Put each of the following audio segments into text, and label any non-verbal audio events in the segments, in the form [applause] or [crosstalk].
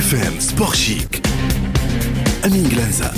اف ام سبور شيك امين جلانزا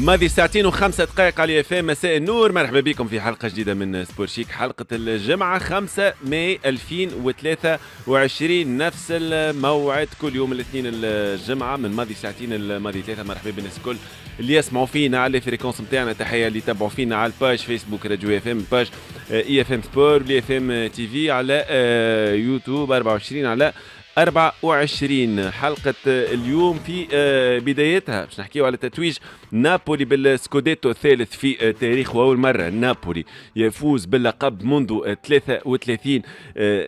ماضي ساعتين وخمسة دقائق على اف ام مساء النور مرحبا بكم في حلقة جديدة من سبور شيك حلقة الجمعة 5 ماي 2023 نفس الموعد كل يوم الاثنين الجمعة من ماضي ساعتين الماضي ثلاثة مرحبا بالناس الكل اللي يسمعوا فينا على لي فريكونس نتاعنا تحية اللي يتابعوا فينا على الباج فيسبوك راديو اف ام باج اي اف ام سبور اي اف ام تي في على آه، يوتيوب 24 على 24 حلقة اليوم في آه، بدايتها باش نحكيو على تتويج نابولي بالسكوديتو الثالث في آه، تاريخ أول مرة نابولي يفوز باللقب منذ 33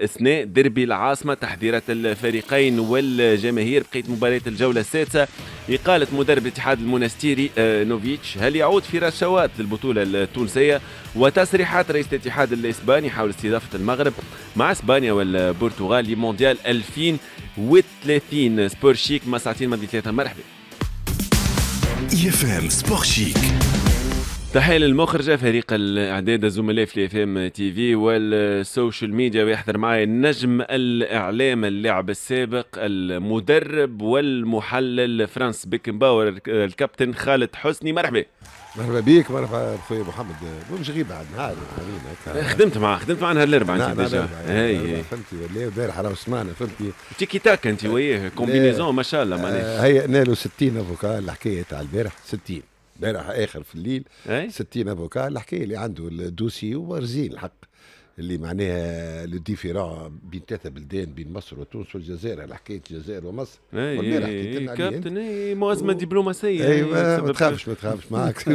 سنة آه، دربي العاصمة تحذيرات الفريقين والجماهير بقيت مباراة الجولة السادسة إقالة مدرب الاتحاد المونستيري نوفيتش هل يعود في رشاوات للبطولة التونسية وتصريحات رئيس الاتحاد الاسباني حول استضافه المغرب مع اسبانيا والبرتغال لمونديال 2030 سبور شيك مساعتين ماضي ثلاثه مرحبا يفهم سبور شيك تحية للمخرجة فريق الإعداد الزملاء في الاف ام تي في والسوشيال ميديا ويحضر معي النجم الإعلام اللاعب السابق المدرب والمحلل فرانس بيكنباور الكابتن خالد حسني مرحبا مرحبا بيك مرحبا خويا محمد مش غيب عاد نهار خدمت معاه خدمت معاه نهار الاربعاء نعم، انت نعم، ديجا نعم، اي فهمتي ولا البارح راه سمعنا فهمتي تيكي تاك انت وياه كومبينيزون ما شاء الله معناها هي نالوا 60 افوكا الحكايه تاع البارح 60 امبارح اخر في الليل 60 إيه؟ افوكا الحكايه اللي عنده الدوسي ورزين الحق اللي معناها لو ديفيرون بين ثلاثه بلدان بين مصر وتونس والجزائر على حكايه الجزائر ومصر اي إيه، إيه، إيه، كابتن اي مؤازمه دبلوماسيه ايوه ما تخافش ما تخافش معك [laughs]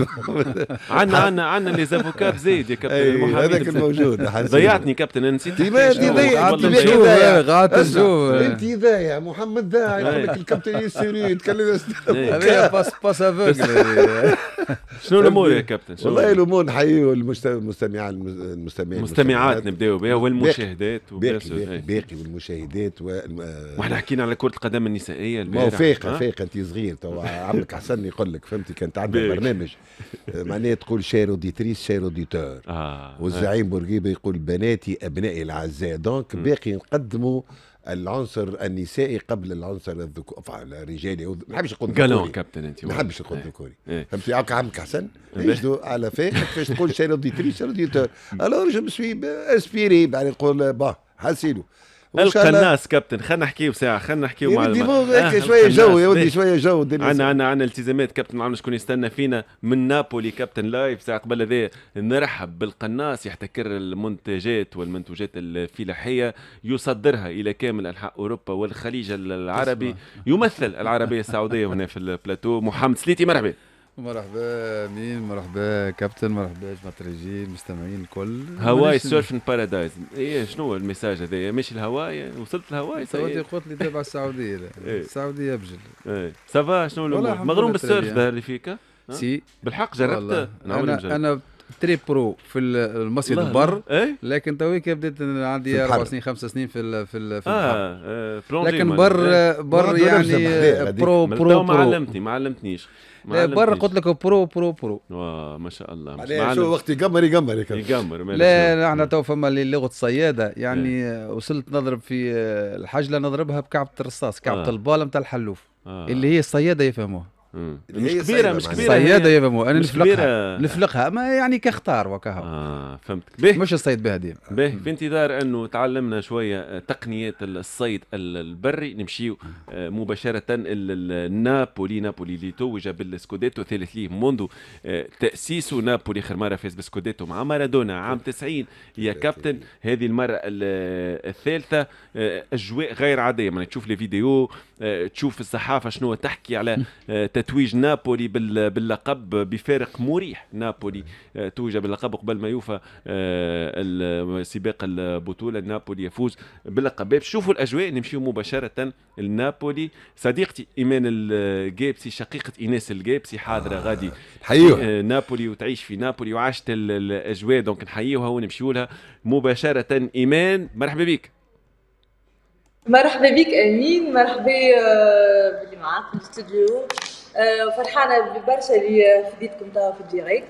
عندنا عندنا عندنا لي زافوكات زايد يا كابتن هذاك الموجود ضيعتني كابتن انا نسيت انت ضيع انت ضايع محمد ضايع يقول لك الكابتن يسيري يتكلم [laughs] هذا باس باس شنو الامور يا كابتن والله الامور نحيوا المستمعين المستمعين الاذاعات نبداو بها والمشاهدات باقي والمشاهدات واحنا حكينا على كره القدم النسائيه ما فايقه فايقه انت صغير تو عمك حسن يقول لك فهمتي كانت عندنا برنامج [laughs] معناها تقول شير اوديتريس شير اوديتور آه. والزعيم بورقيبه يقول بناتي ابنائي الاعزاء دونك باقي نقدموا العنصر النسائي قبل العنصر الذكوري طبعا الرجالي ما نحبش نقول قالون كابتن انت ما نحبش نقول إيه. ذكوري إيه. فهمتي هاكا عمك حسن نجدو إيه. على فيه كيفاش تقول شي روديتريس روديتور الوغ جو مسوي اسبيري بعد نقول با حسيلو القى الناس كابتن خلينا نحكيو ساعه خلينا نحكيو مع هيك شويه جو يا ودي شويه جو عندنا عندنا عندنا التزامات كابتن ما شكون يستنى فينا من نابولي كابتن لايف ساعه قبل هذا نرحب بالقناص يحتكر المنتجات والمنتوجات الفلاحيه يصدرها الى كامل انحاء اوروبا والخليج العربي يمثل العربيه السعوديه هنا في البلاتو محمد سليتي مرحبا مرحبا مين مرحبا كابتن مرحبا جماعة الرجال المستمعين الكل هواي سيرفن بارادايز ايه شنو المساج هذايا ماشي الهواي وصلت الهواي سعودي طيب. قلت لي تبع السعودية [laughs] إيه. السعودية بجل ايه سافا شنو الامور مغروم بالسيرف اللي فيك سي بالحق جربت انا انا تري برو في المصيد البر إيه؟ لكن تويك بدات عندي اربع سنين خمس سنين في الـ في الـ في آه, آه، لكن بر بر يعني برو برو ما علمتني ما علمتنيش برا قلت لك برو برو برو واه ما شاء الله مش شو وقت يقمر يقمر يقمر لا نحن تو فما لغه صياده يعني إيه. وصلت نضرب في آه، الحجله نضربها بكعبه الرصاص كعبه آه. الباله نتاع الحلوف آه. اللي هي الصياده يفهموها إيه، مش كبيره مش كبيره صياده يا بامو انا نفلقها نفلقها ما يعني كختار وكها اه فهمتك بيه. مش الصيد بها ديما به في انتظار انه تعلمنا شويه آه، تقنيات الصيد البري نمشيو آه، مباشره لنابولي نابولي اللي توج بالسكوديتو ثالث ليه منذ آه، تأسيس نابولي اخر مره فاز بالسكوديتو مع مارادونا عام 90 يا كابتن هذه المره الثالثه اجواء غير عاديه يعني تشوف لي فيديو تشوف الصحافه شنو تحكي على تتويج نابولي باللقب بفارق مريح نابولي آه، توج باللقب قبل ما يوفى آه، سباق البطوله نابولي يفوز باللقب شوفوا الاجواء نمشيو مباشره لنابولي صديقتي ايمان الجيبسي شقيقه ايناس الجيبسي حاضره آه، غادي حيوها نابولي وتعيش في نابولي وعاشت الاجواء دونك نحيوها ونمشيو لها مباشره ايمان مرحبا بك مرحبا بك امين مرحبا باللي معاك في الاستوديو آه، فرحانه برشا اللي خديتكم توا في الديريكت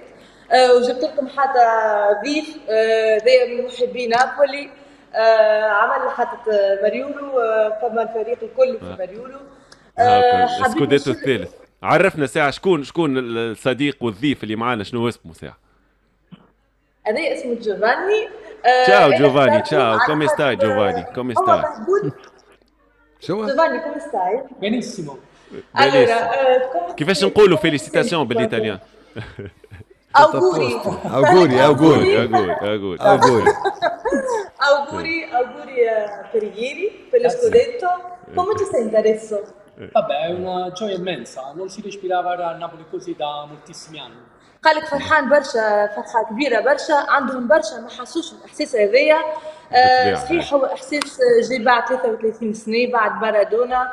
آه، وجبت لكم حتى ضيف آه، ذي من محبي نابولي عمل حتى مريولو فما الفريق الكل في مريولو سكوديتو الثالث عرفنا ساعة شكون شكون الصديق والضيف اللي معانا شنو اسمه ساعة؟ هذا اسمه جوفاني تشاو جوفاني تشاو كومي ستاي جوفاني كومي ستاي شو جوفاني كومي ستاي بينيسيمو باليس كيفاش نقولوا فيليسيتاسيون بالايطاليان اوغوري اوغوري اوغوري اوغوري اوغوري اوغوري اوغوري كريغيري فيليسكوديتو كوم تي سينت ادسو Vabbè, è una gioia immensa, non si respirava a Napoli così da moltissimi anni. قال لك فرحان برشا فرحه كبيره برشا عندهم برشا ما حسوش الاحساس هذايا آه، صحيح هو احساس جاي بعد 33 سنه بعد مارادونا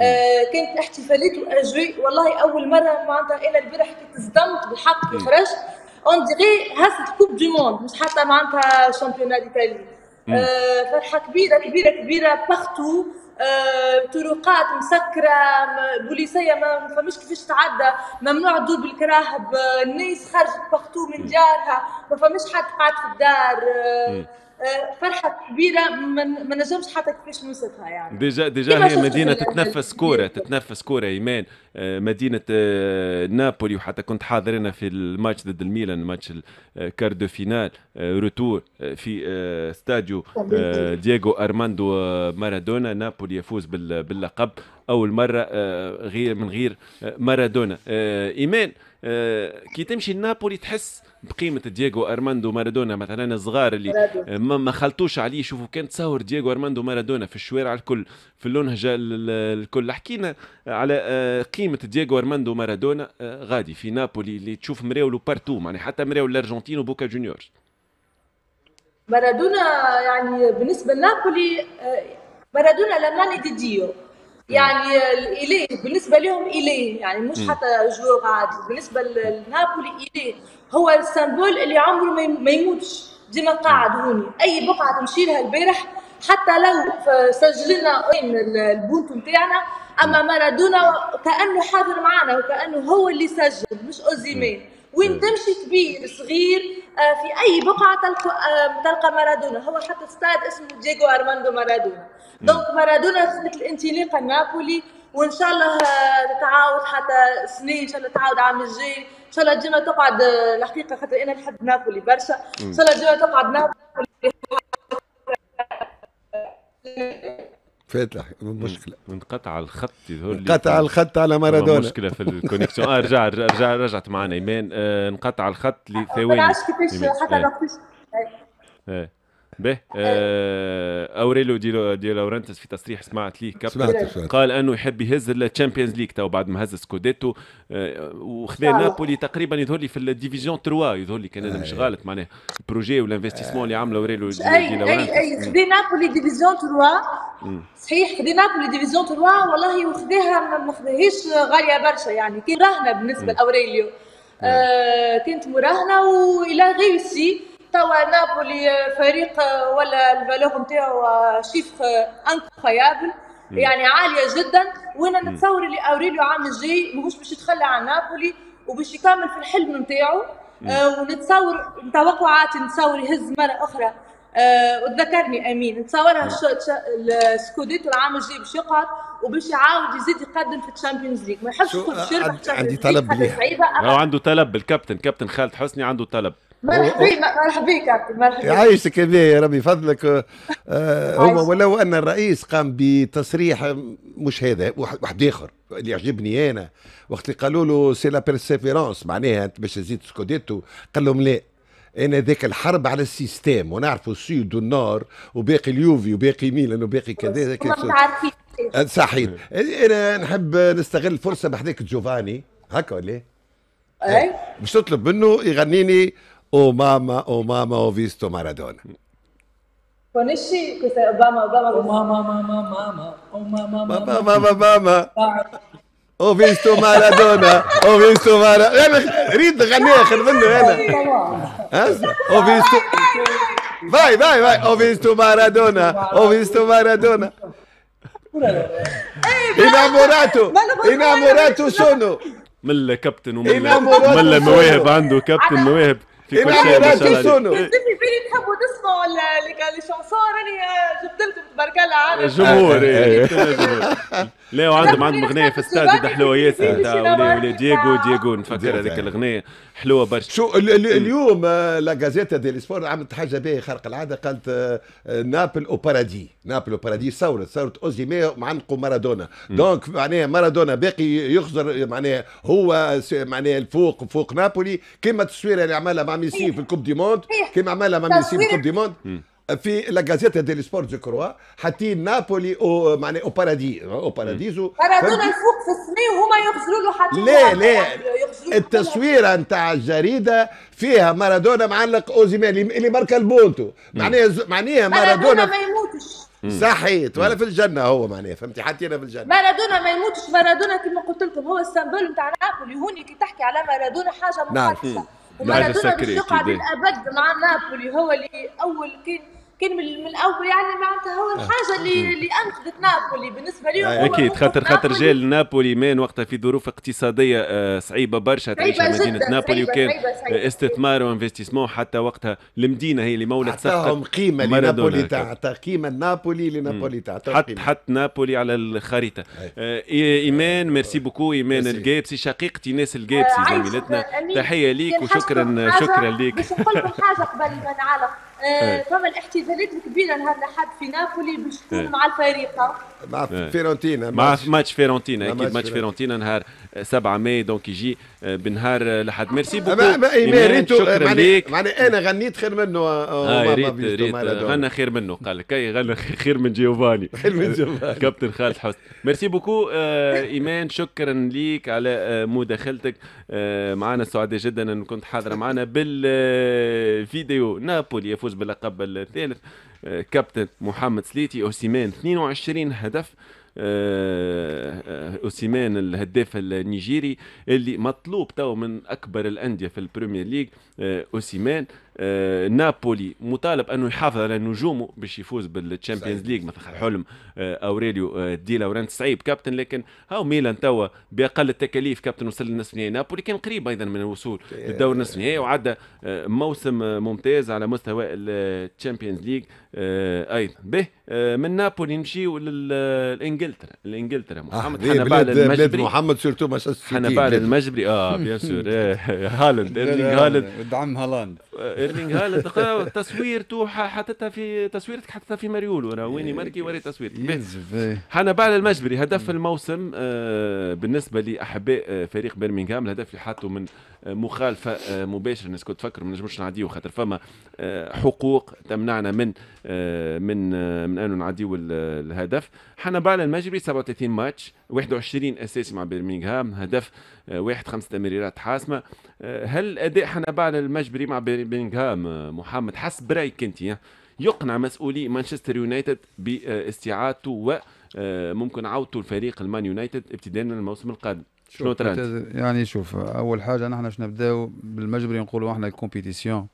آه كانت احتفالات واجواء والله اول مره معناتها انا البارح كنت صدمت بالحق خرجت اون ديغي هزت كوب دي موند مش حتى معناتها شامبيونات ايطالي آه، فرحه كبيره كبيره كبيره باختو آه، طرقات مسكره بوليسيه ما فمش كيفاش تعدى ممنوع تدور بالكراهب آه، الناس خرجت بختو من جارها ما فمش حد قاعد في الدار فرحه كبيره ما نجمش حتى كيفاش نوصفها يعني ديجا ديجا هي مدينه تتنفس كوره تتنفس كوره ايمان آه، مدينه آه، نابولي وحتى كنت حاضر انا في الماتش ضد الميلان ماتش الكار آه، دو فينال روتور في استاديو دييغو ارماندو مارادونا نابولي يفوز باللقب اول مره غير من غير مارادونا ايمان آه، كي تمشي لنابولي تحس بقيمه دييغو ارماندو مارادونا مثلا الصغار اللي ما خلطوش عليه شوفوا كان تصور دييغو ارماندو مارادونا في الشوارع الكل في اللونهجه الكل حكينا على آه، قيمه دييغو ارماندو مارادونا آه، غادي في نابولي اللي تشوف مريولو بارتو يعني حتى مريولو الارجنتين وبوكا جونيور مارادونا يعني بالنسبه لنابولي مارادونا لا ماني دي ديو يعني الاله بالنسبه لهم اليه يعني مش حتى جوغ عادي بالنسبه لنابولي اليه هو السامبول اللي عمره ما يموتش ديما قاعد هوني اي بقعه تمشي لها البارح حتى لو سجلنا البونتو نتاعنا اما مارادونا كانه حاضر معنا وكانه هو اللي سجل مش اوزيمين وين تمشي كبير صغير آه، في اي بقعه تلقى آه، تلقى مارادونا هو حتى استاد اسمه دييغو ارماندو مارادونا دونك مارادونا مثل انطلاقه نابولي وان شاء الله تتعاود آه، حتى سنين ان شاء الله تعاود العام الجاي ان شاء الله ديما تقعد الحقيقه خاطر انا نحب نابولي برشا ان شاء الله ديما تقعد نابولي فات مشكله انقطع الخط يظهر لي انقطع الخط على مارادونا مشكله في الكونيكسيون اه رجع رجع رجعت معنا ايمان آه انقطع الخط لثواني إيه. ما كيفاش حتى وقتاش ايه به آه اوريلو دي دي لورنتس في تصريح سمعت ليه كابتن قال انه يحب يهز الشامبيونز ليج تو بعد ما هز سكوديتو آه وخذا نابولي تقريبا يظهر لي في الديفيزيون 3 يظهر لي كان انا مش آه. غلط معناها البروجي والانفستيسمون اللي عمله اوريلو دي, دي لورنتس اي اي خذا نابولي ديفيزيون 3 صحيح خدينا لي ديفيزيون تروا والله وخداها ما خداهاش غاليه برشا يعني كي رهنه بالنسبه لاوريليو آه كانت مراهنه والى سي توا نابولي فريق آه، ولا الفالور نتاعو آه، شيف انكرويابل آه، يعني عاليه جدا وانا نتصور اللي اوريليو العام الجاي ماهوش باش يتخلى عن نابولي وباش يكمل في الحلم نتاعو آه ونتصور توقعاتي نتصور يهز مره اخرى وتذكرني امين نتصور السكوديتو العام الجاي باش يقعد وباش يعاود يزيد يقدم في الشامبيونز ليج ما يحبش يكون شرب عندي, عندي طلب ليه هو عنده طلب بالكابتن كابتن خالد حسني عنده طلب مرحبا مرحبا بك كابتن مرحبا يعيشك يا ربي فضلك آه، هو ولو ان الرئيس قام بتصريح مش هذا واحد اخر اللي يعجبني انا وقت اللي قالوا له سي لا بيرسيفيرونس معناها انت باش تزيد سكوديتو قال لهم لا انا ذاك الحرب على السيستم ونعرفوا السيد والنار وباقي اليوفي وباقي ميلان وباقي كذا أه، صحيح انا نحب نستغل الفرصه بحذاك جوفاني هكا ولا اي إيه. باش نطلب منه يغنيني oh oh oh او ماما او ماما او فيستو مارادونا Conosci questa Obama, Obama, Obama, Obama, Obama, Obama, Obama, Obama, او فيستو مارادونا او فيستو مارادونا انا ريت غنيه اخر منه انا او فيستو باي vai, vai. Ho visto Maradona. Ho visto Maradona. Innamorato. Innamorato شنو ملا كابتن وملا ملا مواهب عنده كابتن مواهب في كل إيه، شيء فيني تحبوا تسمعوا اللي قال لي راني جبت لكم تبارك الله عامل الجمهور لا وعندهم عندهم اغنيه في استاد حلويات ياسر ولا دييغو دييغو نفكر هذيك الاغنيه حلوه برشا شو اليوم آه، لا غازيتا دي سبور عملت حاجه باهيه خارق العاده قالت آه، آه، نابل او بارادي نابل او بارادي ثوره ثوره اوزيمي معنقوا مارادونا دونك معناها مارادونا باقي يخزر معناها هو معناها الفوق فوق نابولي كما التصويره اللي عملها مع ميسي في الكوب دي موند إيه، إيه. كيما عملها مع ميسي في الكوب دي موند في لا غازيتا ديلي سبورت جو كروا حاطين نابولي او معناها او بارادي او باراديزو مارادونا يفوق في السماء وهما يغزلوا له حاطين لا لا التصويره نتاع الجريده فيها مارادونا معلق اوزيمان اللي ماركا البونتو معناها معناها مارادونا ما يموتش صحيت ولا في الجنه هو معناها فهمتي حتى انا في الجنه مارادونا ما يموتش مارادونا كما قلت لكم هو السمبول نتاع نابولي هوني كي تحكي على مارادونا حاجه مخالفه نعم. وما ومارادونا بالثقة بالابد مع نابولي هو اللي اول كان كان من الاول يعني معناتها هو آه. الحاجه اللي اللي انقذت نابولي بالنسبه لي آه، اكيد خاطر خاطر جاء نابولي مان وقتها في ظروف اقتصاديه آه، صعيبه برشا تعيشها مدينه نابولي وكان استثمار وانفستيسمون حتى وقتها المدينه هي اللي مولت سقطت قيمه لنابولي تعطى قيمه لنابولي لنابولي تعطى حط حط نابولي على الخريطه ايمان ميرسي بوكو ايمان القابسي شقيقتي ناس القابسي زميلتنا تحيه ليك وشكرا شكرا ليك باش نقول حاجه قبل ما نعلق إيه، إيه. فما الاحتفالات الكبيره نهار الاحد في نابولي باش تكون إيه. مع الفريق مع فيرونتينا مع ماتش فيرونتينا اكيد ماتش فيرونتينا نهار 7 ماي دونك يجي آه، بنهار آه، لحد ميرسي بوكو شكرا ليك معنى انا غنيت خير منه آه, آه، ريت ريت غنى خير منه قال لك اي غنى خير من جيوفاني [laughs] خير من جيوفاني كابتن خالد حسن ميرسي بوكو ايمان شكرا ليك على مداخلتك معنا سعداء جدا ان كنت حاضره معنا بالفيديو نابولي يفوز باللقب الثالث كابتن محمد سليتي اوسيمان 22 هدف آه، آه، اوسيمان الهداف النيجيري اللي مطلوب تو من اكبر الانديه في البريمير ليج آه، اوسيمان آه نابولي مطالب انه يحافظ على نجومه باش يفوز بالتشامبيونز ليج مثلا حلم آه اوريليو آه دي لورانت صعيب كابتن لكن هاو ميلان توا باقل التكاليف كابتن وصل للنصف النهائي نابولي كان قريب ايضا من الوصول للدور النصف النهائي وعدى موسم ممتاز على مستوى التشامبيونز ليج آه، ايضا به آه، من نابولي نمشيو آه، لانجلترا لانجلترا محمد حنا بعد المجبري بلاد محمد سورتو مانشستر سيتي حنا بعد المجبري اه [laughs] بيان سور هالاند ايرلينغ هالاند دعم هالاند ايرلينغ هالاند تصويرته حطتها في تصويرتك حطتها في ماريولو انا ويني ماركي وري تصويرتك حنا بعد المجبري هدف الموسم بالنسبه لاحباء فريق برمنغهام الهدف اللي حاطه من مخالفه مباشره الناس كنت تفكر ما نجموش نعديو خاطر فما حقوق تمنعنا من آه، من آه، من انه نعديو آه، الهدف حنا بعد المجري 37 ماتش 21 اساسي مع برمنغهام هدف واحد خمس تمريرات حاسمه هل اداء حنا بعد المجري مع برمنغهام محمد حسب رايك انت يقنع مسؤولي مانشستر يونايتد باستعادته وممكن عودته الفريق المان يونايتد ابتداء من الموسم القادم شنو ترى يعني شوف اول حاجه نحن باش نبداو بالمجبري نقولوا احنا الكومبيتيسيون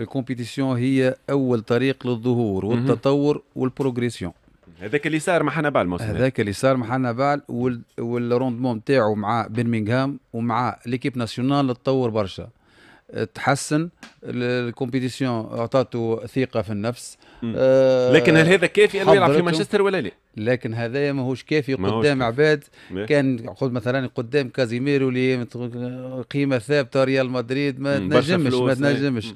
الكومبيتيسيون هي اول طريق للظهور والتطور والبروغريسيون هذاك اللي صار مع حنبال موسم هذاك اللي صار مع حنبال والروندمون نتاعو مع برمنغهام ومع ليكيب ناسيونال تطور برشا تحسن الكومبيتيسيون اعطاته ثقه في النفس آه، لكن هل هذا كافي انه يلعب في مانشستر ولا لا؟ لكن هذا ماهوش كافي قدام عباد كان خذ مثلا قدام كازيميرو اللي قيمه ثابته ريال مدريد ما تنجمش ما تنجمش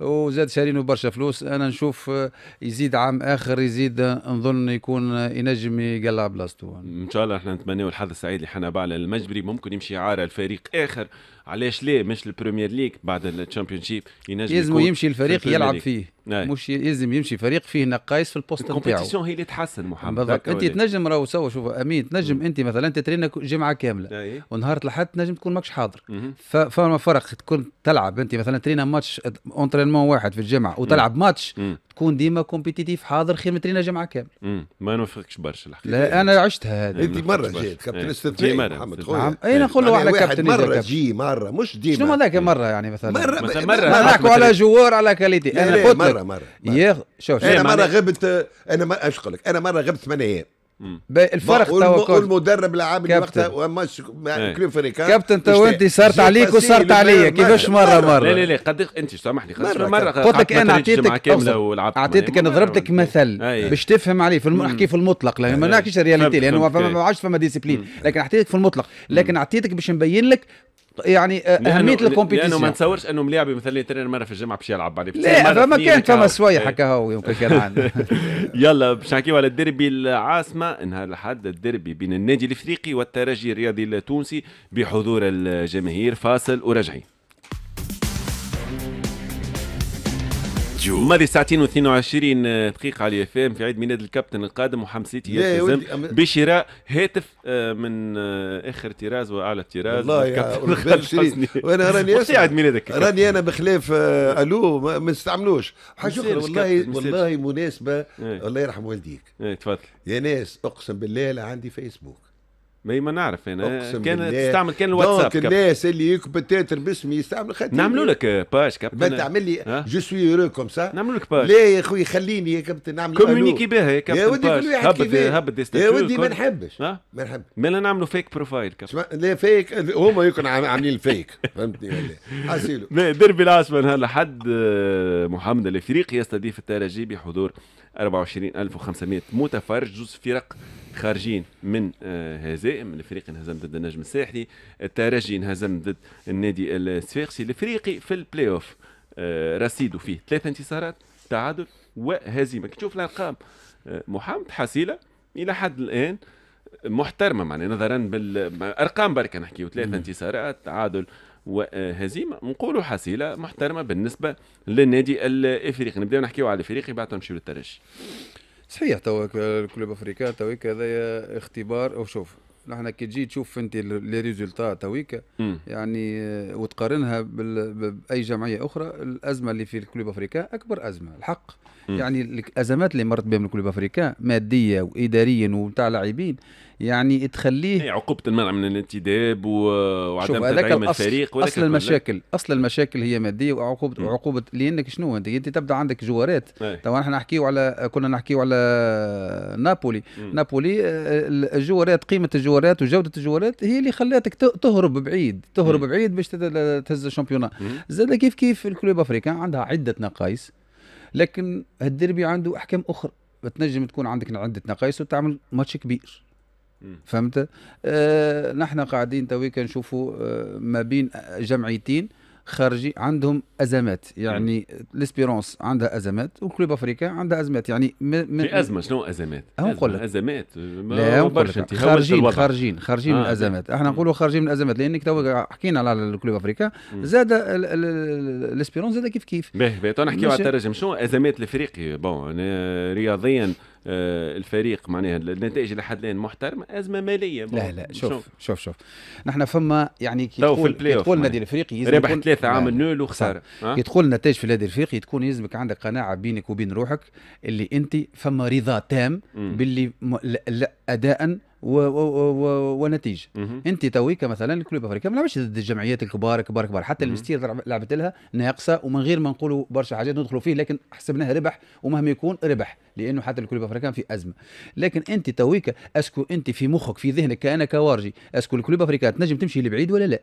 وزاد شارينو برشا فلوس انا نشوف يزيد عام اخر يزيد نظن يكون ينجم يقلع بلاصتو ان شاء الله احنا نتمناو الحظ السعيد لحنا بعلى المجبري ممكن يمشي عاره الفريق اخر علاش ليه مش البريمير ليج بعد الشامبيون شيب ينجم يكون يمشي الفريق يلعب فيه أي. مش يلزم يمشي فريق فيه نقايص في البوست نتاعو الكومبيتيسيون هي اللي تحسن محمد انت تنجم راهو سوا شوف امين تنجم انت مثلا تترينا جمعه كامله ونهار الاحد تنجم تكون ماكش حاضر فما فرق تكون تلعب انت مثلا ترينا ماتش اونترينمون واحد في الجمعه وتلعب ماتش تكون ديما كومبيتيتيف حاضر خير ما ترينا جمعه كامله ما نوفقكش برشا الحقيقه لا انا عشتها هذه انت مره إيه. جيت كابتن استثنائي محمد خويا نعم. اي نقول له على كابتن مره جي مره مش ديما شنو هذاك مره يعني مثلا مره مره نحكوا على جوار على كاليتي انا قلت مره مره شوف انا إيه، مره غبت انا اش لك انا مره غبت ثمان ايام الفرق توا المدرب العام اللي وقتها ومش كليفريك كابتن إيه. تو انت صارت عليك وصارت عليا كيفاش مره مره لا لا لا قد انت سامحني مره مره قلت لك انا اعطيتك اعطيتك انا ضربتك مثل باش تفهم عليه في نحكي في المطلق يعني ما نحكيش الرياليتي لانه ما عادش فما ديسيبلين لكن اعطيتك في المطلق لكن اعطيتك باش نبين لك يعني آه، اهميه الكومبيتيشن لانه ما نتصورش انه ملاعبي مثلا ترينر مره في الجامعه باش يلعب عليه لا ما كان فما سوايع هكا هو يمكن كان عندنا يلا باش نحكيو على الديربي العاصمه نهار الاحد الديربي بين النادي الافريقي والترجي الرياضي التونسي بحضور الجماهير فاصل ورجعي راديو ماضي ساعتين و22 آه، دقيقة على اف ام في عيد ميلاد الكابتن القادم وحمسيتي يلتزم بشراء هاتف آه، من آه، اخر طراز واعلى طراز والله يا وانا راني عيد ميلادك راني انا بخلاف الو ما نستعملوش حاجة اخرى والله والله مناسبة إيه. الله يرحم والديك إيه، تفضل يا ناس اقسم بالله لا عندي فيسبوك ما ما نعرف انا كان بالله. تستعمل كان الواتساب دونك الناس اللي يكبتاتر باسمي يستعمل خاطر نعملوا لك آه، باج كابتن تعمل لي جو سوي هيرو كوم سا نعملوا لك باج لا يا خويا خليني يا كابتن نعمل كومونيكي بها يا كابتن يا ودي كل واحد هبط هبط يا ودي ما نحبش ما نحبش مالا نعملوا فيك بروفايل كابتن لا فيك هما يكون عاملين الفيك فهمتني ولا اسيلو ديربي العاصمه نهار الاحد آه، محمد الافريقي يستضيف الترجي بحضور 24500 متفرج جوز فرق خارجين من هزائم آه، الفريق انهزم ضد النجم الساحلي الترجي انهزم ضد النادي السفيقسي الافريقي في البلاي اوف آه، رصيده فيه ثلاث انتصارات تعادل وهزيمه كي تشوف الارقام آه، محمد حصيله الى حد الان محترمه معناها نظرا بالارقام بركه نحكيو ثلاث انتصارات تعادل وهزيمه نقولوا حصيله محترمه بالنسبه للنادي الافريقي نبداو نحكيو على الافريقي بعد نمشيو للترجي صحيح توا الكلوب افريكا توا هذا اختبار او شوف نحن كي تجي تشوف انت لي ريزولتا تويك يعني وتقارنها باي جمعيه اخرى الازمه اللي في الكلوب افريكا اكبر ازمه الحق يعني الازمات اللي مرت بها من الكلوب افريكان ماديه واداريا وتاع لاعبين يعني تخليه إيه، عقوبه المنع من الانتداب وعدم تدعيم الفريق اصل المشاكل اصل المشاكل هي ماديه وعقوبه مم. وعقوبه لانك شنو انت انت تبدا عندك جوارات طبعا إيه. احنا نحكيو على كنا نحكيو على نابولي مم. نابولي آه، الجوارات قيمه الجوارات وجوده الجوارات هي اللي خلاتك تهرب بعيد تهرب مم. بعيد باش تهز الشامبيونات زاد كيف كيف الكلوب افريكان عندها عده نقائص لكن الديربي عنده احكام اخرى بتنجم تكون عندك عده نقايص وتعمل ماتش كبير فهمت آه نحن قاعدين تويكا نشوفوا آه ما بين جمعيتين خارجي عندهم ازمات يعني ليسبيرونس عندها ازمات وكلوب افريكا عندها ازمات يعني م... في ازمه شنو ازمات؟ أزمة نقول لك ازمات لا برشا لك خارجين خارجين خارجين آه. من الازمات احنا نقولوا خارجين من الازمات لانك تو حكينا على الكلوب افريكا زاد ليسبيرونس زاد كيف كيف باهي باهي تو نحكيو على الترجم شنو ازمات الافريقي بون رياضيا آه، الفريق معناها النتائج لحد الان محترمه ازمه ماليه لا لا شوف شوف شوف, شوف. نحن فما يعني كي تقول في تقول النادي الافريقي ربح ثلاثه عام نول وخساره كي تقول النتائج في النادي الافريقي تكون يلزمك عندك قناعه بينك وبين روحك اللي انت فما رضا تام باللي اداء و... و... و... ونتيجه انت تويكا مثلا الكلوب افريكان ما لعبش ضد الجمعيات الكبار كبار كبار حتى المستير لعبت لها ناقصه ومن غير ما نقولوا برشا حاجات ندخلوا فيه لكن حسبناها ربح ومهما يكون ربح لانه حتى الكلوب افريكان في ازمه لكن انت تويكا اسكو انت في مخك في ذهنك كانك كوارجي اسكو الكلوب افريكان تنجم تمشي لبعيد ولا لا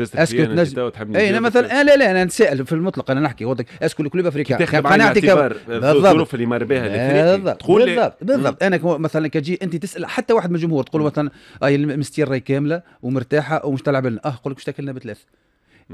اسكو تنجم اي مثلا آه، لا لا انا نسال في المطلق انا نحكي وضعك اسكو الكلوب افريكان تاخذ قناعتي الظروف اللي مر بها تقول بالضبط بالضبط انا مثلا كتجي انت تسال حتى واحد من الجمهور تقول مثلا اي آه، المستير راهي كامله ومرتاحه ومش تلعب لنا اه يقول لك تاكلنا بثلاث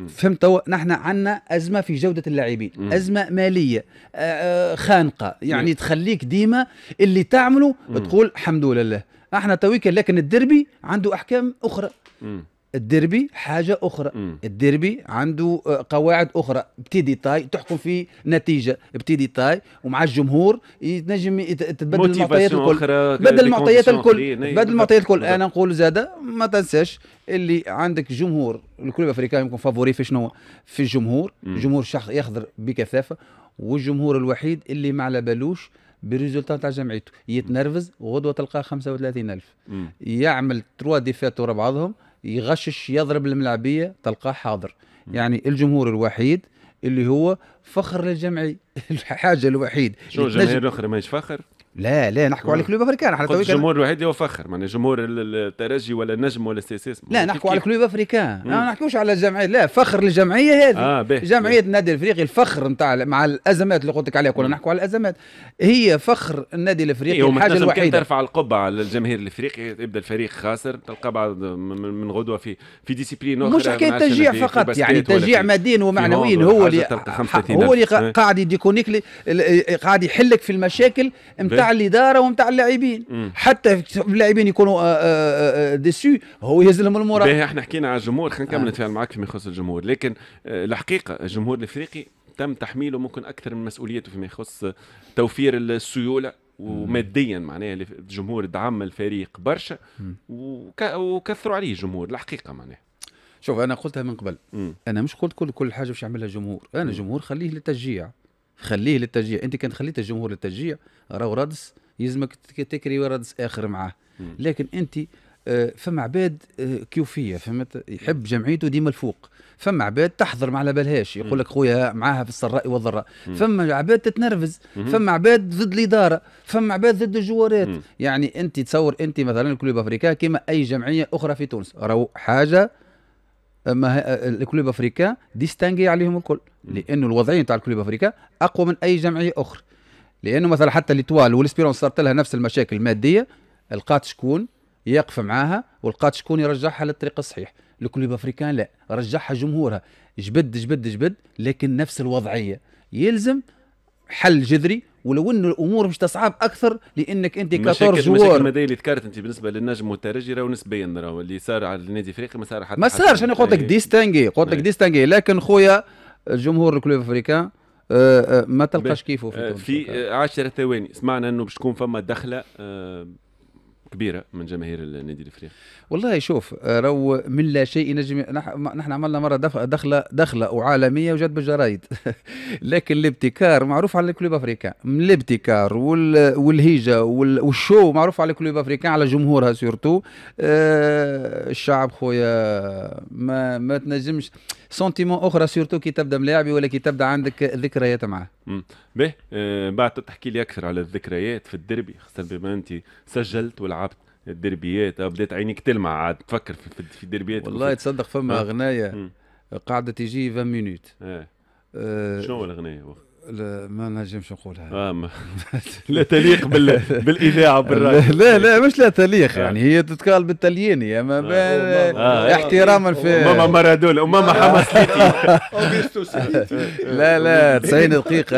فهمت توا نحن عندنا ازمه في جوده اللاعبين ازمه ماليه آه، خانقه يعني مم. تخليك ديما اللي تعمله تقول الحمد لله احنا تويكا لكن الدربي عنده احكام اخرى مم. الديربي حاجه اخرى م. الديربي عنده آه، قواعد اخرى بتيدي تاي تحكم في نتيجه بتيدي تاي ومع الجمهور يتنجم تتبدل المعطيات الكل تبدل المعطيات الكل بدل المعطيات الكل انا نقول زاده ما تنساش اللي عندك جمهور الكل الأفريكان يمكن فافوري في شنو في الجمهور جمهور شخص يخضر بكثافه والجمهور الوحيد اللي ما على بالوش بريزولتا تاع جمعيته يتنرفز غدوه تلقاه 35000 يعمل تروا ديفات ورا بعضهم يغشش يضرب الملعبيه تلقاه حاضر يعني الجمهور الوحيد اللي هو فخر للجمعي [laughs] الحاجه الوحيد شو الجماهير الاخرى ماهيش فخر لا لا نحكوا على نعم. كلوب افريكان احنا تويك الجمهور الوحيد اللي هو فخر معناها جمهور الترجي ولا النجم ولا اس لا نحكوا على كلوب افريكان ما نحكوش على الجمعيه لا فخر للجمعيه هذه آه بيه. جمعيه النادي الافريقي الفخر نتاع مع الازمات اللي قلت لك عليها كنا نحكوا على الازمات هي فخر النادي الافريقي إيه الحاجه الوحيده ترفع القبعه للجماهير الافريقي يبدا الفريق خاسر تلقى بعض من غدوه في في ديسيبلين اخرى مش حكايه تشجيع فقط يعني تشجيع ماديا ومعنويا هو اللي هو اللي قاعد يديكونيك قاعد يحلك في المشاكل نتاع الاداره ومتاع اللاعبين حتى اللاعبين يكونوا ديسو آه، آه، آه، هو يزلم المورال باهي احنا حكينا على الجمهور خلينا نكمل نتفاعل معك فيما يخص الجمهور لكن الحقيقه الجمهور الافريقي تم تحميله ممكن اكثر من مسؤوليته فيما يخص توفير السيوله وماديا معناها الجمهور دعم الفريق برشا وكثروا عليه الجمهور الحقيقه معناها شوف انا قلتها من قبل انا مش قلت كل كل حاجه باش يعملها الجمهور انا الجمهور خليه للتشجيع خليه للتشجيع انت كان خليت الجمهور للتشجيع راهو رادس يلزمك تكري رادس اخر معاه لكن انت آه، فما عباد آه، كيوفيه فهمت يحب جمعيته ديما الفوق فما عباد تحضر ما على بالهاش يقول لك خويا معاها في السراء والضراء فما عباد تتنرفز فما عباد ضد الاداره فما عباد ضد الجوارات يعني انت تصور انت مثلا الكلوب افريكا كما اي جمعيه اخرى في تونس راهو حاجه الكلوب افريكان ديستانجي عليهم الكل لانه الوضعيه نتاع الكلوب افريكان اقوى من اي جمعيه اخرى لانه مثلا حتى ليتوال والاسبيرون صارت لها نفس المشاكل الماديه لقات شكون يقف معاها ولقات شكون يرجعها للطريق الصحيح الكلوب افريكان لا رجعها جمهورها جبد جبد جبد لكن نفس الوضعيه يلزم حل جذري ولو انه الامور مش تصعب اكثر لانك انت كاتور جوار المشاكل الماديه اللي ذكرت انت بالنسبه للنجم والترجي راهو نسبيا راهو اللي صار على النادي الافريقي ما صار حتى ما صارش انا قلت لك إيه. ديستانغي قلت لك إيه. ديستانغي لكن خويا الجمهور الكلوب افريكان آه، آه، ما تلقاش كيفه في آه، في 10 ثواني سمعنا انه باش تكون فما دخله كبيره من جماهير النادي الافريقي والله شوف رو آه، من لا شيء نجم نحن عملنا مره دخله دخله وعالميه وجات بالجرايد [laughs] لكن الابتكار معروف على الكلوب افريكان من الابتكار وال... والهيجه وال... والشو معروف على الكلوب افريكان على جمهورها سورتو أه الشعب خويا ما ما تنجمش سنتيمون اخرى سورتو كي تبدا ملاعبي ولا كي تبدا عندك ذكريات معاه باهي آه بعد تحكي لي اكثر على الذكريات في الدربي خاصه بما انت سجلت ولعبت الدربيات آه، بدات عينيك تلمع عاد تفكر في, في الدربيات والله وفي... تصدق فما آه. اغنيه قاعده تجي 20 مينوت آه. آه. شنو الاغنيه لا ما نجمش نقولها آه [laughs] لا تليق بال... بالاذاعه بالراdio لا لا مش لا تليق آه. يعني هي تتقال بالطلياني اما ب... آه. آه،, آه. احتراما في ماما مارادونا وماما حماس [laughs] لا لا 90 دقيقه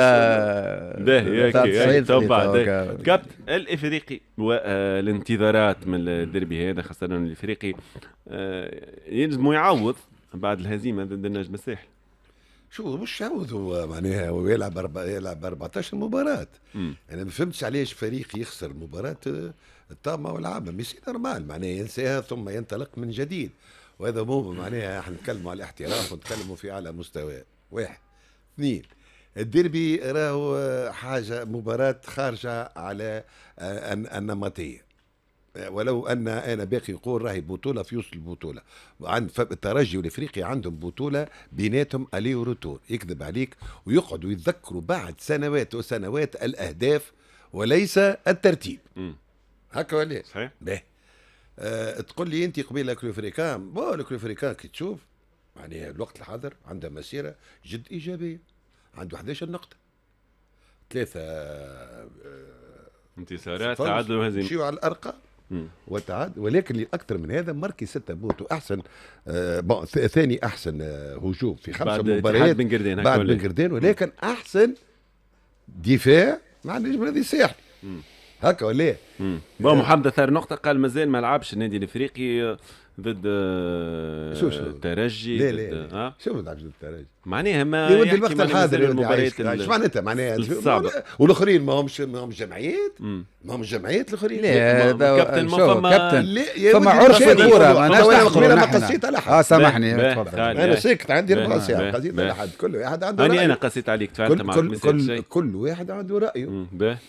باهي هيك كابت الافريقي والانتظارات من الدربي هذا خاصه الافريقي يلزم يعوض بعد الهزيمه ضد النجم الساحلي شوف مش عاوز هو معناها ويلعب يلعب أربع يلعب 14 مباراه انا ما فهمتش علاش فريق يخسر مباراه آه، الطامه والعامه ماشي نورمال معناها ينساها ثم ينطلق من جديد وهذا مو معناها احنا نتكلموا على الاحتراف ونتكلموا في اعلى مستوى واحد اثنين الديربي راهو حاجه مباراه خارجه على آه، النمطيه ولو ان انا باقي يقول راهي بطوله في وسط البطوله عن الترجي والافريقي عندهم بطوله بيناتهم الي وروتور يكذب عليك ويقعدوا يتذكروا بعد سنوات وسنوات الاهداف وليس الترتيب هكا ولا إيه؟ صحيح أه تقول لي انت قبيله كلوفريكان بو الكلوفريكان كي تشوف يعني الوقت الحاضر عندها مسيره جد ايجابيه عنده 11 نقطه ثلاثه آه، انتصارات تعادل وهزيمه مشيو على الارقام وتعاد ولكن اكثر من هذا ماركي ستة بوت واحسن آه ثاني احسن آه هجوم في خمسه مباريات بعد بن بعد إيه؟ بن قردين ولكن احسن دفاع مع النجم الذي ساحلي هكا ولا إيه؟ آه، بون محمد ثار نقطة قال مازال ما لعبش النادي الافريقي ضد الترجي آه، لا لا, لا. شو ما لعبش ضد الترجي معناها ما يودي الوقت الحاضر المباريات ايش معناتها معناها والاخرين ما همش ما همش جمعيات ما همش جمعيات الاخرين لا كابتن ما فما كابتن فما عرف الكوره معناها ما قصيت على حد اه سامحني انا ساكت عندي ربع يعني، ساعه قصيت على حد كل واحد عنده رأيه انا قصيت عليك تفاهمت معك كل كل واحد عنده رايه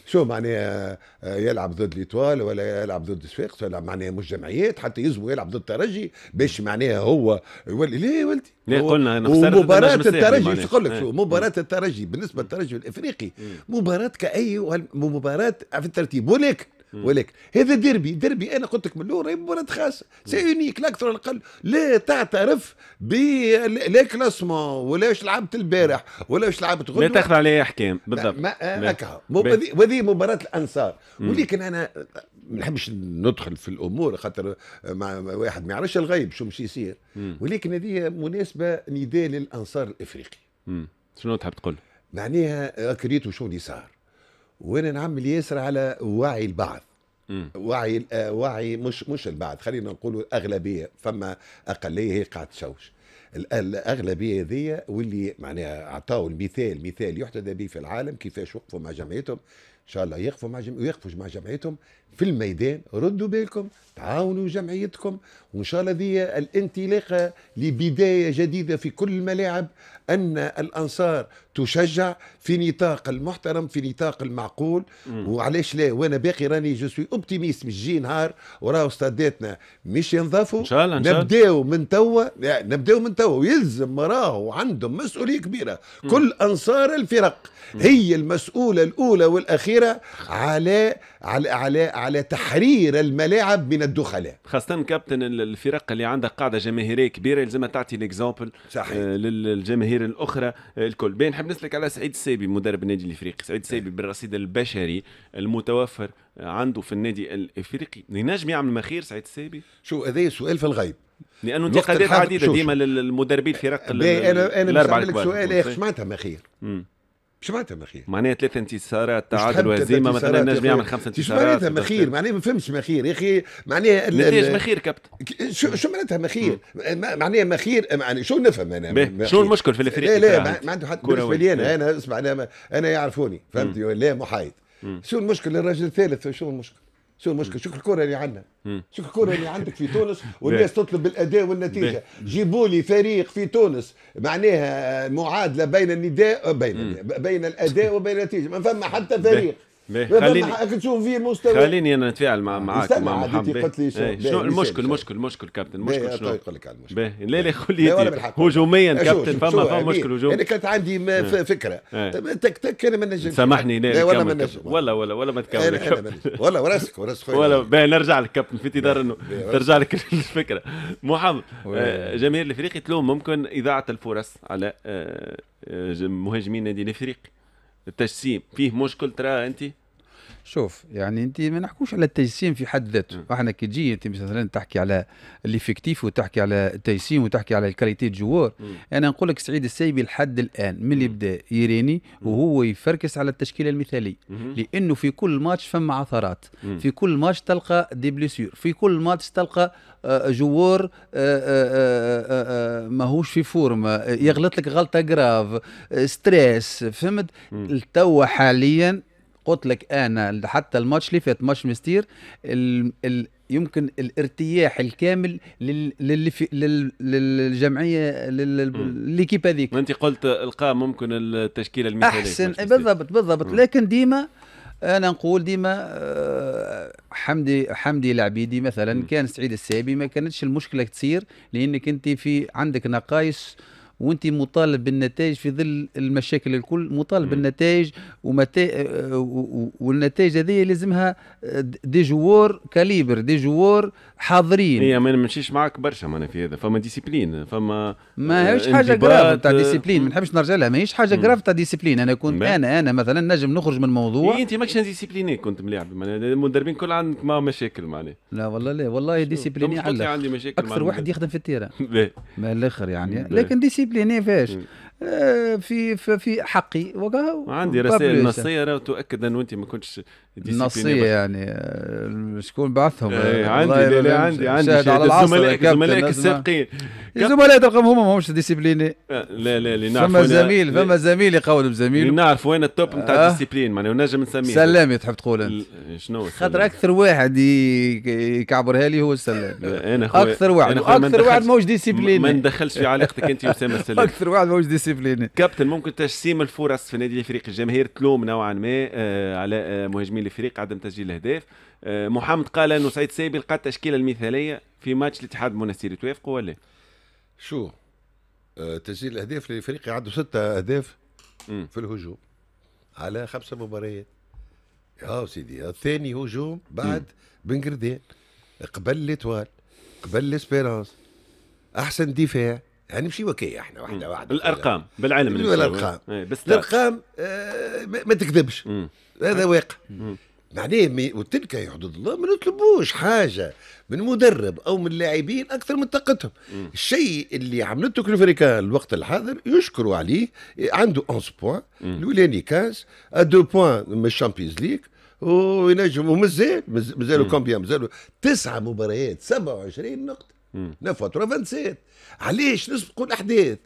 شو معناها يلعب ضد ليتوال ولا يلعب ضد صفاقس ولا معناها مش جمعيات حتى يلزموا يلعب ضد الترجي باش معناها هو يولي ليه يا ولدي ليه قلنا ومباراة الترجي ايش نقول لك شو مباراة إيه. الترجي بالنسبة إيه. للترجي الافريقي إيه. مباراة كأي مباراة في الترتيب ولكن ولكن هذا ديربي ديربي انا قلت لك من الاول مباراه خاصه سي يونيك الاكثر الاقل لا تعترف ب لا كلاسمون ولا واش لعبت البارح ولا واش لعبت غدوه لا تاخذ عليه احكام بالضبط آه، هكا وهذه مباراه الانصار ولكن انا ما نحبش ندخل في الامور خاطر مع واحد ما يعرفش الغيب شو مش يصير ولكن هذه مناسبه نداء للانصار الافريقي شنو تحب تقول؟ معناها كريت وشو صار وانا نعمل ياسر على وعي البعض وعي آه، وعي مش مش البعض خلينا نقولوا الاغلبيه فما اقليه هي قاعده تشوش الاغلبيه هذيا واللي معناها اعطاوا المثال مثال يحتذى به في العالم كيفاش وقفوا مع جمعيتهم ان شاء الله يقفوا مع جم... ويقفوا مع جمعيتهم في الميدان ردوا بالكم تعاونوا جمعيتكم وان شاء الله ذي الانطلاقه لبدايه جديده في كل الملاعب ان الانصار تشجع في نطاق المحترم في نطاق المعقول وعلاش لا وانا باقي راني جو سوي اوبتيميست مش جي نهار وراه استاداتنا مش ينظفوا ان شاء الله نبداو من توا نبداو من توا ويلزم راهو عندهم مسؤوليه كبيره كل انصار الفرق هي المسؤوله الاولى والاخيره على على على على تحرير الملاعب من الدخلاء خاصة كابتن الفرق اللي عندها قاعدة جماهيرية كبيرة لازم تعطي آه، ليكزومبل للجماهير الأخرى آه، الكل بين نحب نسلك على سعيد السيبي مدرب النادي الإفريقي سعيد السيبي بالرصيد البشري المتوفر آه، عنده في النادي الإفريقي ينجم يعمل مخير سعيد السيبي شو هذا سؤال في الغيب لانه انتقادات عديده ديما للمدربين الفرق الاربعه انا انا بسالك سؤال اخر معناتها مخير مم. مش معناتها مخير معناها ثلاث انتصارات تعادل وهزيمه مثلا النجم يعمل خمسة انتصارات شو معناتها مخير معناها ما فهمتش مخير يا اخي معناها نتائج مخير كابتن شو شو معناتها مخير معناها مخير يعني شو نفهم انا شو المشكل في الفريق لا لا ما, عنده حد بالنسبه لي انا انا اسمع انا انا يعرفوني فهمتني ولا محايد شو المشكل الراجل الثالث شو المشكل شو المشكله شوف الكره اللي عندنا شوف الكره اللي عندك في تونس [laughs] والناس تطلب الاداء والنتيجه جيبوا لي فريق في تونس معناها معادله بين النداء بين بين الاداء وبين النتيجه ما فما حتى فريق خليني تشوف فيه مستوى خليني انا نتفاعل مع معاك مع محمد قلت لي إيه، شنو إيه، المشكل المشكل المشكل كابتن المشكل شنو؟ يقول طيب، لك على المشكل لا لا خلي هجوميا كابتن فما فما يعني مشكل هجوم انا يعني كانت عندي إيه. فكره تك تك انا ما نجمش سامحني لا ولا ما ولا ولا ولا ما تكمل ولا وراسك وراسك ولا [laughs] باهي نرجع لك كابتن في انتظار انه ترجع لك [laughs] الفكره محمد آه، جماهير الافريقي تلوم ممكن اذاعه الفرص على آه، آه، مهاجمين النادي الافريقي التجسيم فيه مشكل ترى انت شوف يعني انت ما نحكوش على التجسيم في حد ذاته احنا كي تجي انت مثلا تحكي على ليفيكتيف وتحكي على التجسيم وتحكي على الكاليتي جوار انا نقول لك سعيد السيبي لحد الان من اللي بدا يريني وهو يفركس على التشكيله المثاليه لانه في كل ماتش فما عثرات في كل ماتش تلقى دي بليسيور في كل ماتش تلقى آه، جوار آه، آه، ماهوش في فورم يغلط لك غلطه جراف ستريس فهمت التو حاليا قلت لك انا حتى الماتش اللي فات ماتش مستير الـ الـ يمكن الارتياح الكامل لل... لل... لل... للجمعيه للكيب هذيك انت قلت القى ممكن التشكيله المثاليه احسن بالضبط بالضبط لكن ديما انا نقول ديما آه، حمدي حمدي العبيدي مثلا كان سعيد السابي ما كانتش المشكله تصير لانك انت في عندك نقائص وانت مطالب بالنتائج في ظل المشاكل الكل مطالب بالنتائج ومتا... والنتائج هذه لازمها دي جوار كاليبر دي جوار حاضرين هي ما نمشيش معك برشا معنا في هذا فما ديسيبلين فما ماهيش آه، حاجه جراف آه، تاع ديسيبلين ما نحبش نرجع لها ماهيش حاجه جراف تاع ديسيبلين انا كنت انا انا مثلا نجم نخرج من موضوع إيه انت ماكش ديسيبليني كنت ملاعب المدربين كل عندك ما مشاكل معناها لا والله لا والله ديسيبليني عندي مشاكل اكثر واحد يخدم في التيران [laughs] من الاخر يعني لكن ديسيبليني يجيب لي نيفاش آه، في في حقي وعندي رسائل نصيه تؤكد ان انت ما كنتش النصيه يعني آه، شكون بعثهم إيه، آه، عندي لا عندي عندي زملائك زملائك السابقين الزملاء تلقاهم هما ماهمش ديسيبليني آه، لا لا اللي نعرف فما زميل فما زميل يقول بزميله نعرف وين التوب نتاع الديسيبلين معناها ونجم نسميه سلامي تحب تقول انت إيه، شنو خاطر اكثر واحد يكعبرها لي هو السلام انا خويا اكثر واحد اكثر واحد ماهوش ديسيبليني ما ندخلش في علاقتك انت وسام [laughs] السلام اكثر واحد ماهوش ديسيبليني كابتن ممكن تجسيم الفرص في نادي الافريقي الجماهير تلوم نوعا ما على مهاجمين الفريق عدم تسجيل الاهداف آه، محمد قال انه سعيد سابي لقى التشكيله المثاليه في ماتش الاتحاد المنستيري توافقوا ولا شو آه، تسجيل الاهداف لافريقيا عنده ستة اهداف في الهجوم على خمسه مباريات يا سيدي الثاني هجوم بعد بنقردين قبل ليتوال قبل ليسبيرانس احسن دفاع يعني مش وكي احنا واحده واحده الارقام بالعلم إيه، الارقام بس الارقام آه ما تكذبش هذا واقع معناه وتلك يحدد الله ما نطلبوش حاجه من مدرب او من لاعبين اكثر من طاقتهم الشيء اللي عملته كلوفريكا الوقت الحاضر يشكروا عليه عنده 11 بوان الاولاني 15 2 بوان من الشامبيونز ليغ وينجم ومازال مازالوا كومبيان مازالوا تسعه مباريات 27 نقطه فتره 27 علاش نسبقوا الاحداث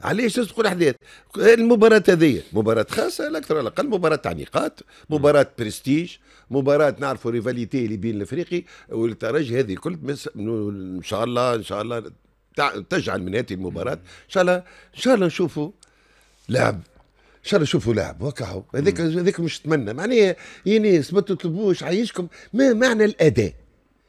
علاش نسبقوا الاحداث المباراه هذه مباراه خاصه الاكثر اكثر الاقل اقل مباراه تعليقات مباراه برستيج مباراه نعرفوا ريفاليتي اللي بين الافريقي والترجي هذه الكل مس... ان شاء الله ان شاء الله تجعل من هذه المباراه ان شاء الله ان شاء الله نشوفوا لعب ان شاء الله شوفوا لاعب وكعوا هذاك هذاك مش تمنى معناها يا ناس ما تطلبوش عايشكم ما معنى الاداء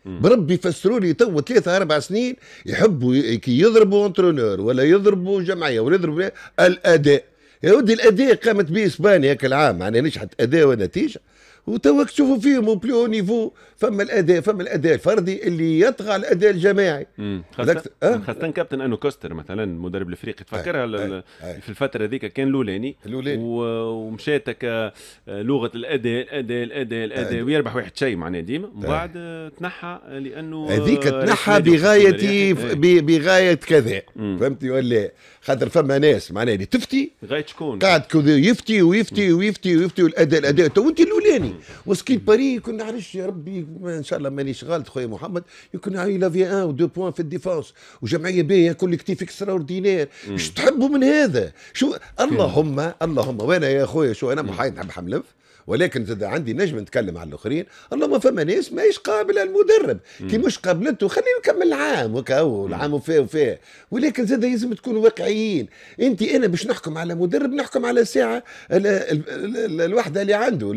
بربي يفسروا لي تو ثلاثة أربع سنين يحبوا كي يضربوا انترونور ولا يضربوا جمعية ولا يضربوا الأداء يا ودي الأداء قامت به إسبانيا كالعام معناها نجحت أداء ونتيجة وتوا تشوفوا فيهم بلو نيفو فما الاداء فما الاداء الفردي اللي يطغى على الاداء الجماعي خاصه أه؟ خاصه كابتن انو كوستر مثلا المدرب الافريقي تفكرها أي. أي. في الفتره هذيك كان الاولاني ومشات آه، لغه الاداء الاداء الاداء الاداء ويربح واحد شيء معناه ديما من بعد آه، تنحى آه، لانه هذيك تنحى بغايه يعني. بغايه كذا فهمتي ولا خاطر فما ناس معناه اللي تفتي غايه شكون قاعد يفتي ويفتي ويفتي ويفتي والاداء الاداء تو انت الاولاني وسكي باري يكون علاش يا ربي ان شاء الله مانيش غلط خويا محمد يكون عيلة في ان ودو بوان في الديفونس وجمعيه باهيه كوليكتيف اكسترا اوردينير شو تحبوا من هذا شو اللهم اللهم وانا يا خويا شو انا محايد نحب حملف ولكن زاد عندي نجم نتكلم على الاخرين اللهم فما ناس ماهيش قابله المدرب كي مش قابلته خليه يكمل عام وكا العام وفيه وفيه ولكن زاد لازم تكونوا واقعيين انت انا باش نحكم على مدرب نحكم على ساعه الوحده اللي عنده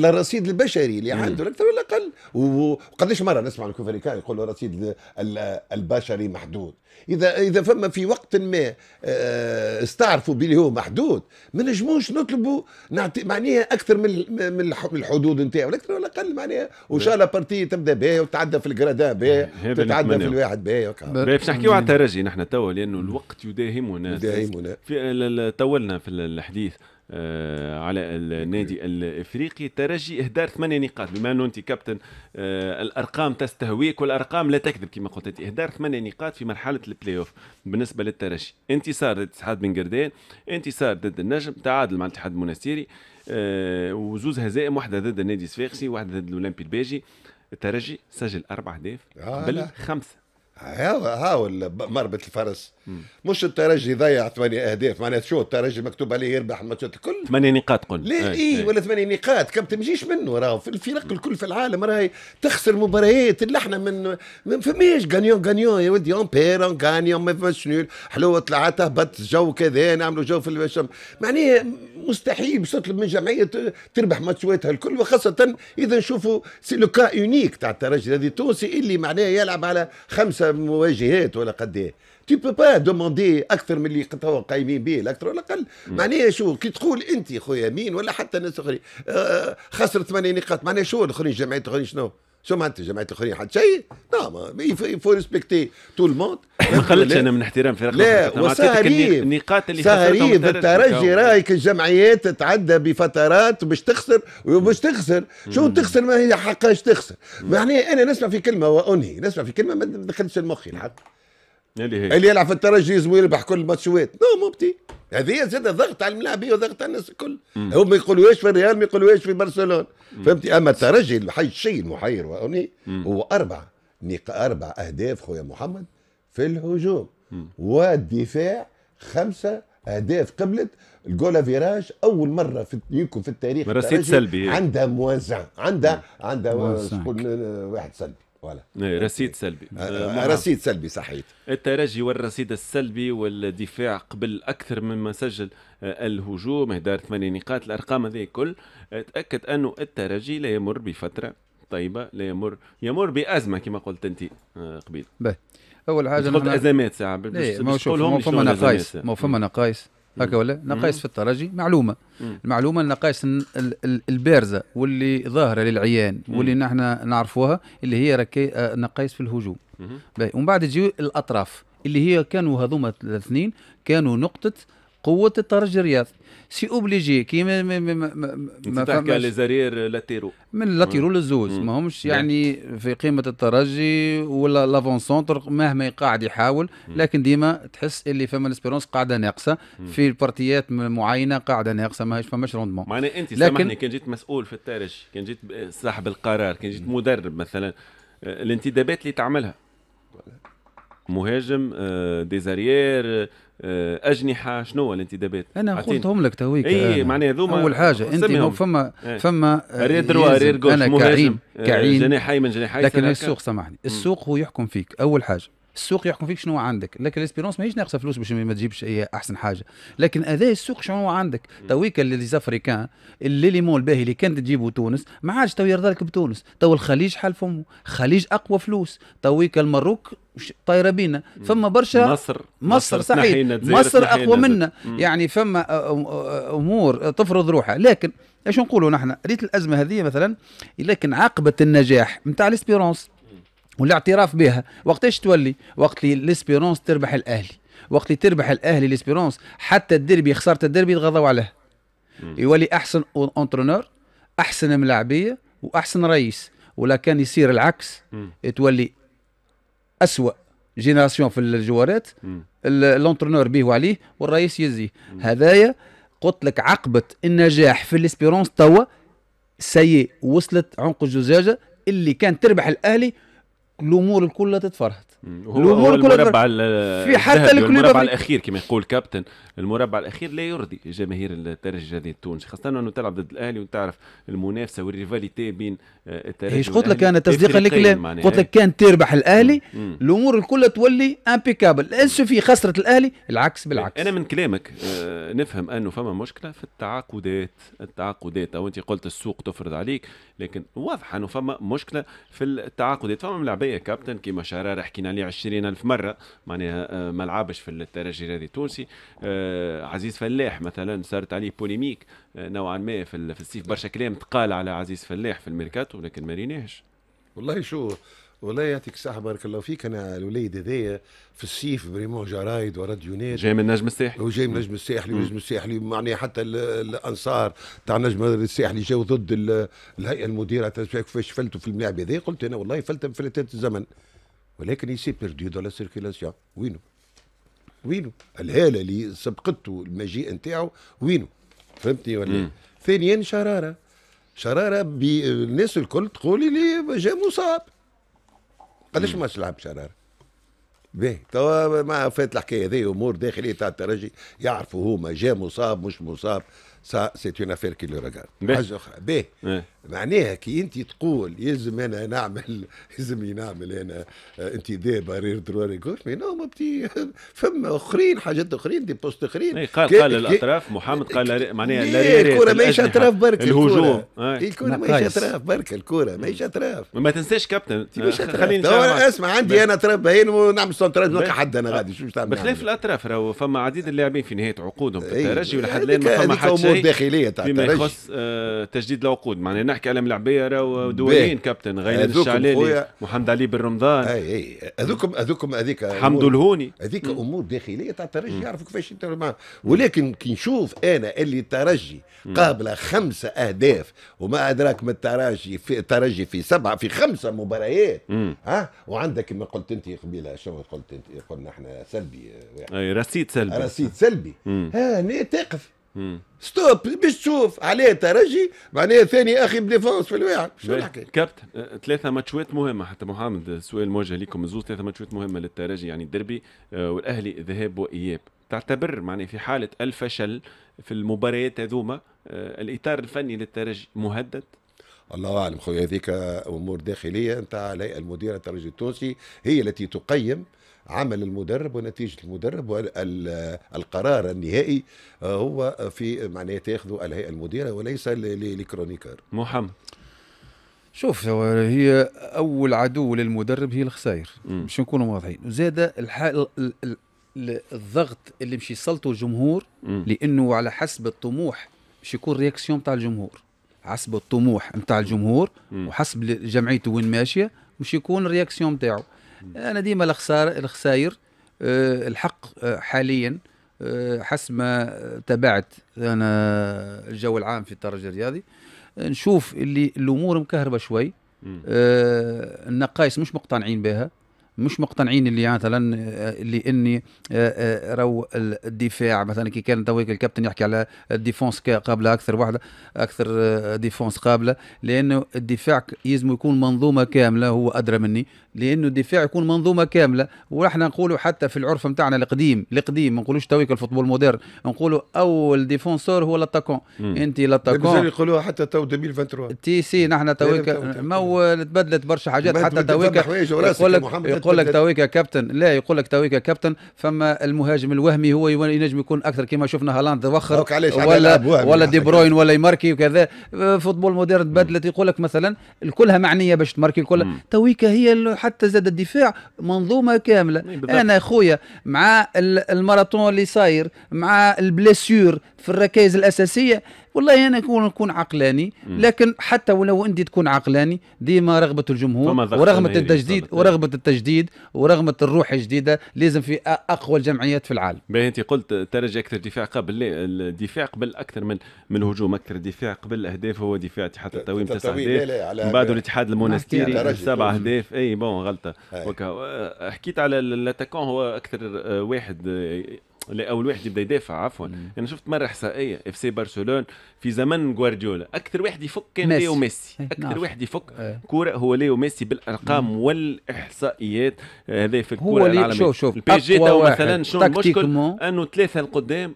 الرصيد البشري اللي عنده اكثر ولا اقل وقداش مره نسمع الكوفريكان يقولوا الرصيد البشري محدود اذا اذا فما في وقت ما آه، استعرفوا بلي هو محدود ما نجموش نطلبوا نعطي معناها اكثر من من الحدود نتاعو اكثر ولا اقل معناها وان شاء الله بارتي تبدا بها وتعدى في الجرادا بها وتتعدى في الواحد بها باش نحكيو على الترجي نحن توا لانه الوقت يداهمنا يداهمنا تولنا في الحديث آه، على النادي الافريقي ترجي اهدار ثمانيه نقاط بما انه انت كابتن آه، الارقام تستهويك والارقام لا تكذب كما قلت انت اهدار ثمانيه نقاط في مرحله البلاي اوف بالنسبه للترجي انتصار ضد اتحاد بن قردان انتصار ضد النجم تعادل مع الاتحاد المنستيري آه، وزوز هزائم واحده ضد النادي الصفاقسي واحده ضد الاولمبي الباجي الترجي سجل اربع اهداف قبل خمسه هو مربط الفرس مم. مش الترجي ضيع ثمانية اهداف معناتها شو الترجي مكتوب عليه يربح الماتشات الكل ثمانية نقاط قل لا اي إيه،, ايه. ولا ثمانية نقاط كم تمشيش منه راهو في الفرق الكل في العالم راهي تخسر مباريات اللي احنا من ما فماش غانيون غانيون يا ودي اون بير اون غانيون ما فماش نول حلوه طلعت هبط جو كذا نعملوا جو في الشم معناها مستحيل باش تطلب من جمعيه تربح ماتشاتها الكل وخاصه اذا نشوفوا سي لو كا اونيك تاع الترجي هذه التونسي اللي معناه يلعب على خمسه مواجهات ولا قد ايه تي بو با دوموندي اكثر من اللي توا قايمين به الاكثر ولا الاقل معناها شو كي تقول انت خويا مين ولا حتى ناس اخرين آه، آه، خسر ثمانيه نقاط معناها شو الاخرين جمعيه الاخرين شنو شو ما انت جماعه الاخرين حد شيء نعم يفو ريسبكتي تو الموند ما قلتش انا من احترام فرق لا وسهريب النقاط اللي سهريب الترجي رايك الجمعيات تتعدى بفترات باش تخسر وباش تخسر شو تخسر ما هي حقاش تخسر معني انا نسمع في كلمه وانهي نسمع في كلمه ما دخلتش المخي الحق اللي هي اللي يلعب في الترجي ويربح كل الماتشوات نو مبتي هذه زاد ضغط على الملاعبيه وضغط على الناس الكل هم ما يقولوهاش في الريال ما يقولوهاش في برشلونه فهمتي اما الترجي الحي الشيء المحير وأني هو اربع اربع اهداف خويا محمد في الهجوم والدفاع خمسه اهداف قبلت الجولا فيراج اول مره في يمكن في التاريخ رصيد سلبي عندها موازع عندها عندها واحد سلبي فوالا إيه، رصيد سلبي آه، آه، آه، نعم. رصيد سلبي صحيح الترجي والرصيد السلبي والدفاع قبل اكثر مما سجل الهجوم هدار ثمانية نقاط الارقام هذه كل تاكد انه الترجي لا يمر بفتره طيبه لا يمر يمر بازمه كما قلت انت قبيل باهي اول حاجه قلت إيه، ازمات ساعه ما فما نقايص ما فما نقايص هكا ولا نقائص في الترجي معلومه مم. المعلومه النقائص البارزه واللي ظاهره للعيان واللي نحن نعرفوها اللي هي آه، نقائص في الهجوم ومن بعد تجي الاطراف اللي هي كانوا هذوما الاثنين كانوا نقطه قوه الترجي الرياضي سي اوبليجي كيما ما تحكي على زرير لاتيرو من لاتيرو للزوز ما همش يعني في قيمه الترجي ولا لافون سونتر مهما قاعد يحاول لكن ديما تحس اللي فما الاسبيرونس قاعده ناقصه في البارتيات معينه قاعده ناقصه ماهيش فماش روندمون معناها انت لكن... سامحني كان جيت مسؤول في الترجي كان جيت صاحب القرار كان جيت مدرب مثلا آه، الانتدابات اللي تعملها مهاجم آه، ديزاريير آه، اجنحه شنو الانتدابات انا قلتهم لك تويك اي معني هذوما اول حاجه انت فما إيه. فما آه، ارير دروا ارير انا كعين آه، كعين جناحي من جناحي لكن السوق سامحني السوق هو يحكم فيك اول حاجه السوق يحكم فيك شنو عندك لكن الاسبيرونس ماهيش ناقصه فلوس باش ما تجيبش اي احسن حاجه لكن اذا السوق شنو عندك تويك لي زافريكان مول باهي اللي كانت تجيبه تونس ما عادش تو يرضى لك بتونس تو الخليج حال فمه الخليج اقوى فلوس تويك المروك طايره بينا فما برشا مصر مصر صحيح مصر اقوى منا يعني فما امور تفرض روحها لكن ايش نقولوا نحن ريت الازمه هذه مثلا لكن عقبه النجاح نتاع الاسبيرونس والاعتراف بها وقتاش تولي وقت اللي تربح الاهلي وقت اللي تربح الاهلي ليسبيرونس حتى الديربي خساره الديربي يتغضوا عليه يولي احسن اونترونور احسن ملاعبيه واحسن رئيس ولا كان يصير العكس تولي اسوا جينيراسيون في الجوارات الانترونور بيه وعليه والرئيس يزيه هذايا قلت لك عقبه النجاح في ليسبيرونس توا سيء وصلت عنق الزجاجه اللي كان تربح الاهلي الامور الكل تتفرهد الامور المربع في حتى المربع الاخير كما يقول كابتن المربع الاخير لا يرضي جماهير الترجي هذه التونسي خاصه انه تلعب ضد الاهلي وتعرف المنافسه والريفاليتي بين آه، الترجي ايش قلت لك انا تصديقا للكلام قلت لك كان تربح الاهلي الامور الكل تولي امبيكابل في خسره الاهلي العكس بالعكس انا من كلامك آه، نفهم انه فما مشكله في التعاقدات التعاقدات او انت قلت السوق تفرض عليك لكن واضح انه فما مشكله في التعاقدات فما ملاعبيه كابتن كيما شراره حكينا يعني ل 20000 مره معناها آه، ما لعبش في الترجي هذه التونسي آه، عزيز فلاح مثلا صارت عليه بوليميك آه، نوعا ما في السيف برشا كلام تقال على عزيز فلاح في الميركاتو لكن ما ريناهش والله شو والله يعطيك الصحة بارك الله فيك أنا الوليد هذايا في السيف بريمون جرايد وراديو وراديونات جاي من نجم الساحلي وجاي من نجم الساحلي ونجم الساحلي معناها حتى الأنصار تاع نجم الساحلي جاو ضد الهيئة المديرة كيفاش فلتوا في الملاعب هذايا قلت أنا والله فلتة فلتات الزمن ولكن يسي بيردي دو لا سيركيلاسيون وينو وينو الهاله اللي سبقته المجيء نتاعو وينو فهمتني ولا ثانيا شراره شراره الناس الكل تقول لي جا مصاب قداش ما لعب شراره باهي توا مع فات الحكايه هذه امور داخليه تاع الترجي يعرفوا هما جا مصاب مش مصاب سا سيت اون افير كي لو حاجه اخرى باهي معناها كي انت تقول يلزم انا نعمل [laughs] يلزمني نعمل انا انتداب بارير دروا ريكورس مي نو بتي فما اخرين حاجات اخرين دي بوست اخرين ايه قال قال الاطراف محمد قال معناها إيه، لا الكره ماهيش اطراف برك الهجوم إيه، الكره ماهيش اطراف برك الكره ماهيش اطراف ما تنساش كابتن خليني اسمع عندي انا اطراف باين ونعمل سنترات نوقع حد انا غادي شو تعمل بخلاف الاطراف راهو فما عديد اللاعبين في نهايه عقودهم في إيه، الترجي ولحد يعني الان ما فما حد شيء داخليه تاع الترجي فيما يخص آه، تجديد العقود معناها نحكي على ملعبيره ودولين كابتن غير الشعلالي محمد علي بن رمضان اي اي هذوكم هذوكم هذيك حمد الهوني هذيك امور داخليه تاع الترجي يعرفوا كيفاش يتعاملوا ولكن كي نشوف انا اللي الترجي قابله خمسه اهداف وما ادراك ما الترجي في الترجي في سبعه في خمسه مباريات ها وعندك كما قلت انت قبيله شنو قلت انت قلنا احنا سلبي يعني. اي رصيد سلبي رصيد سلبي ها تقف ستوب باش تشوف عليه ترجي معناها ثاني اخي بديفونس في الواعي شو الحكايه كابتن أه، أه، ثلاثه ماتشوات مهمه حتى محمد أه، سؤال موجه لكم زوز ثلاثه ماتشوات مهمه للترجي يعني الدربي والاهلي ذهاب واياب تعتبر معناها في حاله الفشل في المباريات هذوما الاطار الفني للترجي مهدد الله اعلم خويا هذيك امور داخليه نتاع الهيئه المديره الترجي التونسي هي التي تقيم عمل المدرب ونتيجه المدرب والقرار النهائي آه، هو في معناه تاخذه الهيئه المديره وليس لكرونيكر محمد شوف هي اول عدو للمدرب هي الخسائر باش نكونوا واضحين وزاد الضغط اللي مش يسلطه الجمهور لانه على حسب الطموح باش يكون رياكسيون بتاع الجمهور حسب الطموح نتاع الجمهور وحسب جمعيته وين ماشيه مش يكون الرياكسيون نتاعو انا ديما الخسار الخساير آه، الحق آه، حاليا آه، حسب ما تابعت انا الجو العام في الترجي الرياضي نشوف اللي الامور مكهربه شوي النقائص مش مقتنعين بها مش مقتنعين اللي مثلا آه، اللي اني راهو آه، الدفاع مثلا كي كان تويك الكابتن يحكي على الديفونس قابله اكثر واحده اكثر آه، ديفونس قابله لانه الدفاع يزم يكون منظومه كامله هو ادرى مني لانه الدفاع يكون منظومه كامله ونحن نقولوا حتى في العرف نتاعنا القديم القديم ما نقولوش تويك الفوتبول مودرن نقولوا اول ديفونسور هو لاتاكون انت لاتاكون يقولوها حتى تو 2023 تي سي نحن تويك ما تبدلت برشا حاجات حتى تويك يقول لك يقول لك تويك كابتن لا يقول لك تويك كابتن فما المهاجم الوهمي هو ينجم يكون اكثر كما شفنا هالاند وخر ولا ولا دي بروين ولا يماركي وكذا فوتبول مودرن تبدلت يقول لك مثلا كلها معنيه باش تماركي الكل تويكا هي حتى زاد الدفاع منظومه كامله انا خويا مع الماراثون اللي صاير مع البليسيور في الركائز الاساسيه والله انا يعني نكون عقلاني لكن حتى ولو انت تكون عقلاني ديما رغبه الجمهور ورغبه التجديد إيه. ورغبه التجديد ورغبه الروح الجديده لازم في اقوى الجمعيات في العالم باهي انت قلت ترجي اكثر دفاع قبل الدفاع قبل اكثر من من الهجوم اكثر دفاع قبل الاهداف هو دفاع اتحاد التويم تسع اهداف بعده الاتحاد المونستيري سبع اهداف اي بون غلطه أه، حكيت على الاتاكون هو اكثر آه، واحد آه، اول واحد يبدا يدافع عفوا انا يعني شفت مره احصائيه اف سي برشلونه في زمن جوارديولا اكثر واحد يفك كان ميسي. ليو ميسي إيه، اكثر نعم. واحد يفك اه. كوره هو ليو ميسي بالارقام مم. والاحصائيات آه، هذا في الكوره العالميه شوف شوف البي جي تو مثلا شنو المشكل انه ثلاثه القدام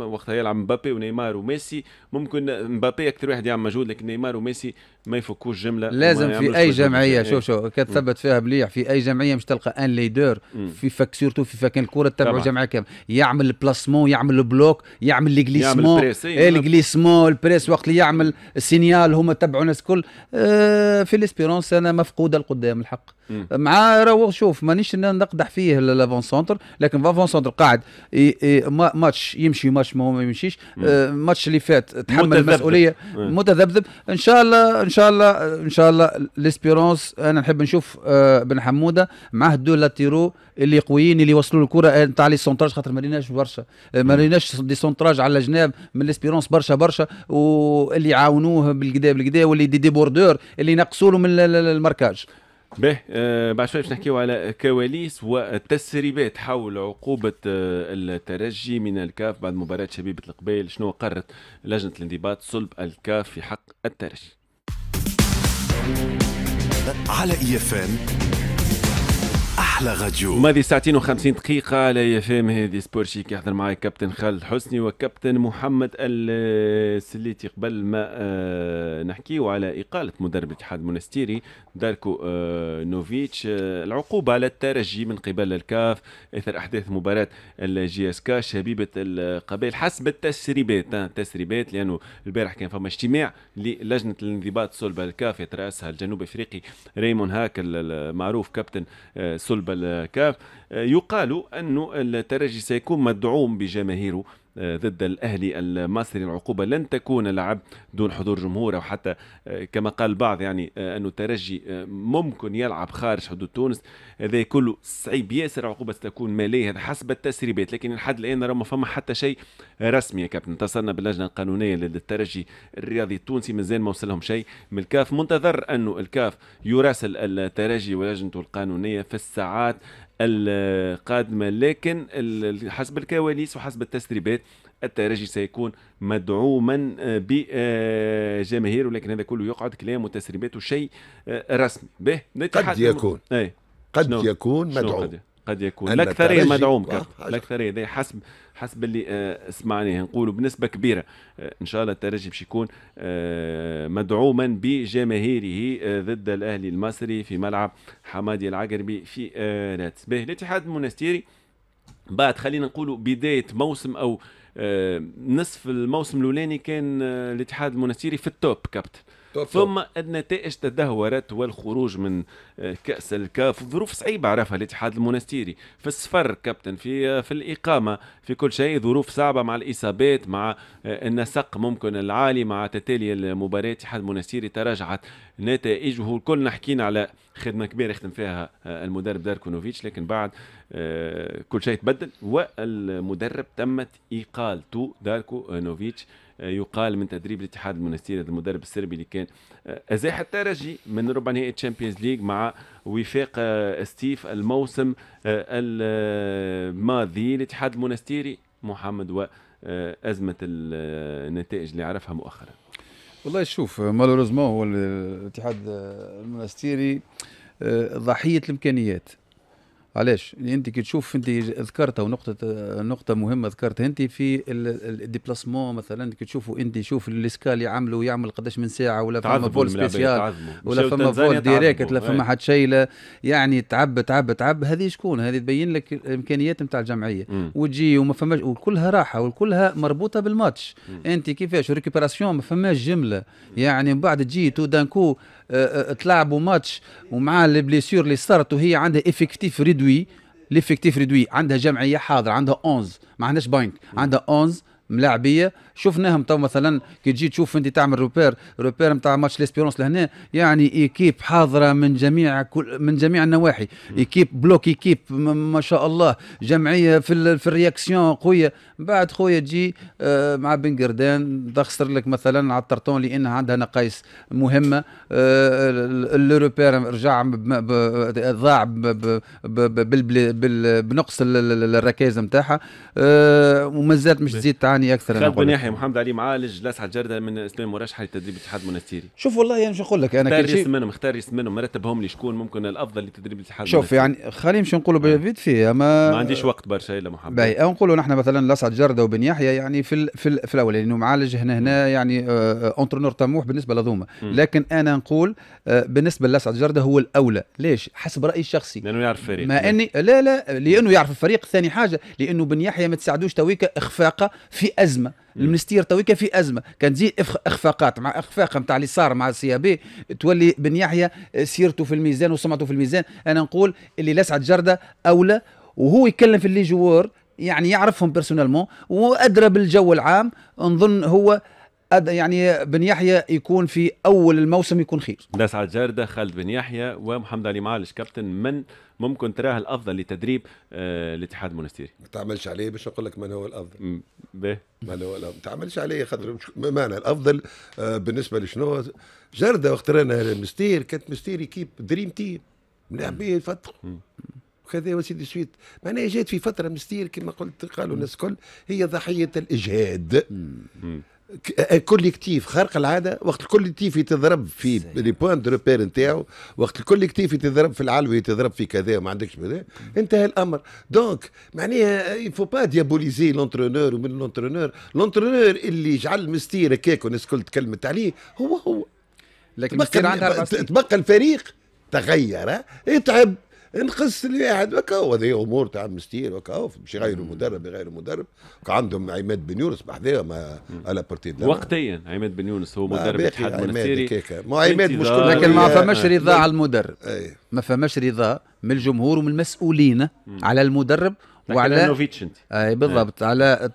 وقتها يلعب مبابي ونيمار وميسي ممكن مبابي اكثر واحد يعمل مجهود لكن نيمار وميسي ما يفكوش جمله لازم في اي جمعيه إيه. شوف شوف كتثبت فيها مليح في اي جمعيه مش تلقى ان ليدر في فك سيرتو في فك الكوره تبعو جمعيه كامله يعمل بلاسمون يعمل بلوك يعمل الجليسمون ايه, إيه، الجليسمون البريس وقت اللي يعمل السينيال هما تبعوا الناس الكل آه، في ليسبيرونس انا مفقوده القدام الحق مع راهو شوف مانيش نقدح فيه لافون سونتر لكن فافون سونتر قاعد ماتش يمشي ماتش ما يمشيش ماتش آه، اللي فات تحمل المسؤوليه متذبذب ان شاء الله ان شاء الله ان شاء الله ليسبيرونس انا نحب نشوف آه، بن حموده معاه دو لاتيرو اللي قويين اللي يوصلوا الكره تاع لي سونتر خاطر مدينه ريناش برشا ما ريناش دي سونتراج على الجناب من ليسبيرونس برشا برشا واللي يعاونوه بالكدا بالكدا واللي دي ديبوردور اللي ينقصوا له من الماركاج باهي بعد شوي باش نحكيو على كواليس والتسريبات حول عقوبة آه، الترجي من الكاف بعد مباراة شبيبة القبيل شنو قررت لجنة الانضباط صلب الكاف في حق الترجي على اي اف احلى غديو ماضي ساعتين و50 دقيقه على فهم هذه سبور شيك يحضر معي كابتن خالد حسني وكابتن محمد السليتي قبل ما آه، نحكيو على اقاله مدرب الاتحاد المنستيري داركو آه، نوفيتش آه، العقوبه على الترجي من قبل الكاف اثر احداث مباراه الجي اس كا شبيبه القبائل حسب التسريبات التسريبات لانه البارح كان فما اجتماع للجنه الانضباط صلب الكاف يتراسها الجنوب افريقي ريمون هاك المعروف كابتن صلب بالكاف آه، يقال أن الترجي سيكون مدعوم بجماهيره ضد الأهلي المصري العقوبة لن تكون لعب دون حضور جمهور أو حتى آه، كما قال البعض يعني آه، أنه الترجي آه، ممكن يلعب خارج حدود تونس هذا كله صعيب ياسر عقوبة ستكون مالية هذا حسب التسريبات لكن لحد الآن نرى ما فما حتى شيء رسمي يا كابتن اتصلنا باللجنة القانونية للترجي الرياضي التونسي مازال ما وصلهم شيء من الكاف منتظر أنه الكاف يراسل الترجي ولجنته القانونية في الساعات القادمة لكن حسب الكواليس وحسب التسريبات الترجي سيكون مدعوما آه، بجماهير آه، ولكن هذا كله يقعد كلام وتسريبات وشيء آه، رسمي به قد يكون أي. قد يكون مدعوم قد يكون الاكثريه مدعوم الاكثريه حسب حسب اللي آه، سمعناه نقولوا بنسبه كبيره آه، ان شاء الله الترجي باش يكون آه، مدعوما بجماهيره ضد الاهلي المصري في ملعب حمادي العقربي في راتس به الاتحاد المنستيري بعد خلينا نقولوا بدايه موسم او نصف الموسم الاولاني كان الاتحاد المنستيري في التوب كابتن ثم النتائج تدهورت والخروج من آه، كأس الكاف ظروف صعيبة عرفها الاتحاد المونستيري في السفر كابتن في آه، في الإقامة في كل شيء ظروف صعبة مع الإصابات مع النسق آه، ممكن العالي مع تتالي المباريات الاتحاد المونستيري تراجعت نتائجه الكلنا حكينا على خدمة كبيرة يخدم فيها المدرب داركونوفيتش لكن بعد كل شيء تبدل والمدرب تمت إقالته داركو نوفيتش يقال من تدريب الاتحاد المنستيري المدرب السربي اللي كان آه، ازاح الترجي من ربع نهائي تشامبيونز ليج مع وفاق آه، ستيف الموسم آه، الماضي الاتحاد المنستيري محمد وازمه النتائج اللي عرفها مؤخرا والله شوف مالوريزمون هو الاتحاد المنستيري ضحيه الامكانيات علاش انت كي تشوف انت ذكرتها ونقطه نقطه مهمه ذكرتها انت في الديبلاسمون مثلا كي تشوفوا انت شوف الاسكال يعملوا يعمل قداش من ساعه ولا فما فول سبيسيال ولا فما فول ديريكت ولا فما إيه. حد شيء يعني تعب تعب تعب هذه شكون هذه تبين لك الامكانيات نتاع الجمعيه وتجي وما فماش وكلها راحه وكلها مربوطه بالماتش انت كيفاش ريكوبراسيون ما فماش جمله يعني من بعد تجي تو دانكو أه، أه، تلعبوا ماتش ومع لي بليسيور اللي صارت وهي عندها افكتيف ريدوي ليفكتيف ريدوي عندها جمعيه حاضره عندها 11 ما عندهاش بانك عندها 11 ملاعبيه شفناهم تو مثلا كي تجي تشوف انت تعمل روبير روبير نتاع ماتش ليسبيرونس لهنا يعني ايكيب حاضره من جميع كل من جميع النواحي ايكيب بلوك ايكيب ما شاء الله جمعيه في ال... في الرياكسيون قويه بعد خويا تجي آه، مع بن قردان تخسر لك مثلا على الترطون لانها عندها نقايص مهمه آه، لو روبير رجع ضاع بنقص الركائز نتاعها آه، ومازالت مش تزيد تعاني يعني اكثر خالد بن يحيى محمد علي معالج لاسعد جردة من اسلام مرشحه لتدريب الاتحاد المنستيري شوف والله يعني مش نقول لك انا كل شيء منهم اختار اسم منهم مرتبهم لي شكون ممكن الافضل لتدريب الاتحاد شوف يعني خلينا مش نقولوا إيه. بالفيد فيه ما ما عنديش وقت برشا الا محمد باهي او نقولوا نحن مثلا لاسعد جردة وبن يحيى يعني في ال... في, ال... في الاول لانه يعني معالج هنا هنا يعني اونترنور آه، آه، طموح بالنسبه لذوما لكن انا نقول آه، بالنسبه لاسعد جردة هو الاولى ليش حسب رايي الشخصي لانه يعرف الفريق ما اني لا لا لانه يعرف الفريق ثاني حاجه لانه بن يحيى ما تساعدوش تويكا اخفاقه في في ازمه المنستير طويكا في ازمه كان زي اخفاقات مع اخفاق نتاع اللي صار مع السي بي تولي بن يحيى آه، سيرته في الميزان وسمعته في الميزان انا نقول اللي لسعد جرده اولى وهو يتكلم في اللي جوار يعني يعرفهم بيرسونالمون وادرى بالجو العام نظن هو يعني بن يحيى يكون في اول الموسم يكون خير ناس على الجارده خالد بن يحيى ومحمد علي معالج كابتن من ممكن تراه الافضل لتدريب آه، الاتحاد المونستيري ما تعملش عليه باش نقول لك من هو الافضل به من هو الافضل ما تعملش عليه خاطر معنى الافضل آه، بالنسبه لشنو جرده وقت رانا المستير كانت مستير كيب دريم تيم ملاعبين فتره وكذا وسيدي سويت معناها جات في فتره مستير كما قلت قالوا الناس الكل هي ضحيه الاجهاد مم. مم. كوليكتيف آه، آه، خارق العاده وقت الكوليكتيف يتضرب في لي بوان دو روبير نتاعو وقت الكوليكتيف يتضرب في العلوي يتضرب في كذا وما عندكش انتهى الامر دونك معناها يفو با ديابوليزي لونترونور ومن لونترونور لونترونور اللي جعل المستير هكاك والناس الكل تكلمت عليه هو هو لكن تبقى, تبقى الفريق تغير اتعب نقص الواحد هو هذه امور تاع مستير هكا باش يغيروا مدرب يغيروا مدرب عندهم عماد بن يونس بحذاهم على بارتي وقتيا عماد بن يونس هو مدرب اتحاد المستيري ما عماد مش لكن ما فماش رضا على المدرب ما فماش رضا من الجمهور ومن المسؤولين على المدرب وعلى نوفيتش انت اي بالضبط على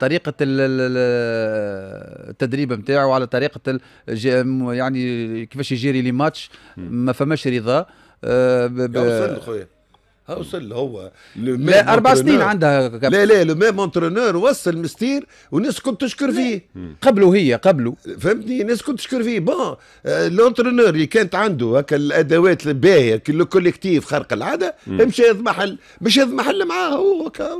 طريقه التدريب نتاعو على طريقه يعني كيفاش يجيري لي ماتش ما فماش رضا آه، ب... ب... وصل خويا وصل هو لا اربع سنين عندها لا لا لو ميم انترونور وصل مستير والناس كنت تشكر فيه قبله هي قبله فهمتني الناس كنت تشكر فيه بون الانترونور آه، اللي كانت عنده هكا الادوات الباهيه الكوليكتيف خرق العاده مشى يضمحل مش يضمحل معاه هو هكا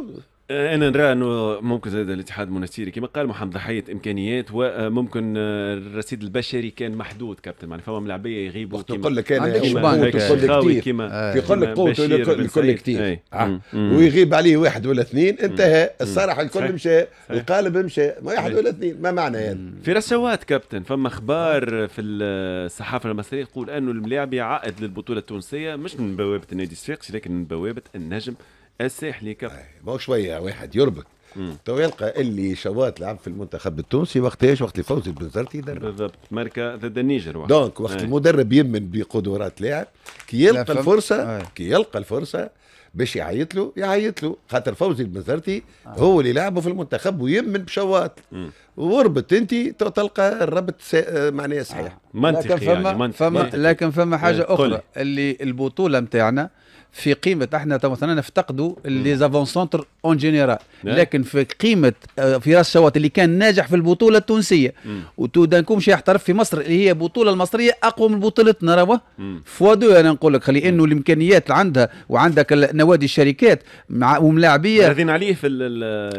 انا نرى انه ممكن زاد الاتحاد المونستيري كما قال محمد ضحيه امكانيات وممكن الرصيد البشري كان محدود كابتن معني فما ملاعبيه يغيبوا وقت يقول لك انا يقول لك قوته الكوليكتيف آه. ويغيب عليه واحد ولا اثنين انتهى الصراحه الكل مشى القالب مشى واحد ولا اثنين ما معنى هذا في رسوات كابتن فما اخبار في الصحافه المصريه يقول انه الملاعب عائد للبطوله التونسيه مش من بوابه النادي الصفاقسي لكن من بوابه النجم الساحلي كاب ما شويه واحد يربط تو يلقى اللي شواط لعب في المنتخب التونسي وقتاش وقت اللي فوزي البنزرتي يدرب بالضبط ماركا ضد النيجر دونك وقت أي. المدرب يمن بقدرات لاعب كي يلقى الفرصه أي. كي يلقى الفرصه باش يعيط له يعيط له خاطر فوزي البنزرتي آه. هو اللي لعبه في المنتخب ويمن بشواط وربط انت تلقى الربط سا... صحيح آه. منطقي لكن فما, يعني فما منطقي. لكن فما حاجه اخرى اللي البطوله نتاعنا في قيمه احنا مثلا نفتقدوا لي زافون سونتر اون جينيرال لكن في قيمه آه، فراس شوات اللي كان ناجح في البطوله التونسيه وتودانكم شي يحترف في مصر اللي هي البطوله المصريه اقوى من بطولتنا راهو فوا دو انا نقول لك لانه الامكانيات اللي عندها وعندك نوادي الشركات مع وملاعبيه راضين عليه في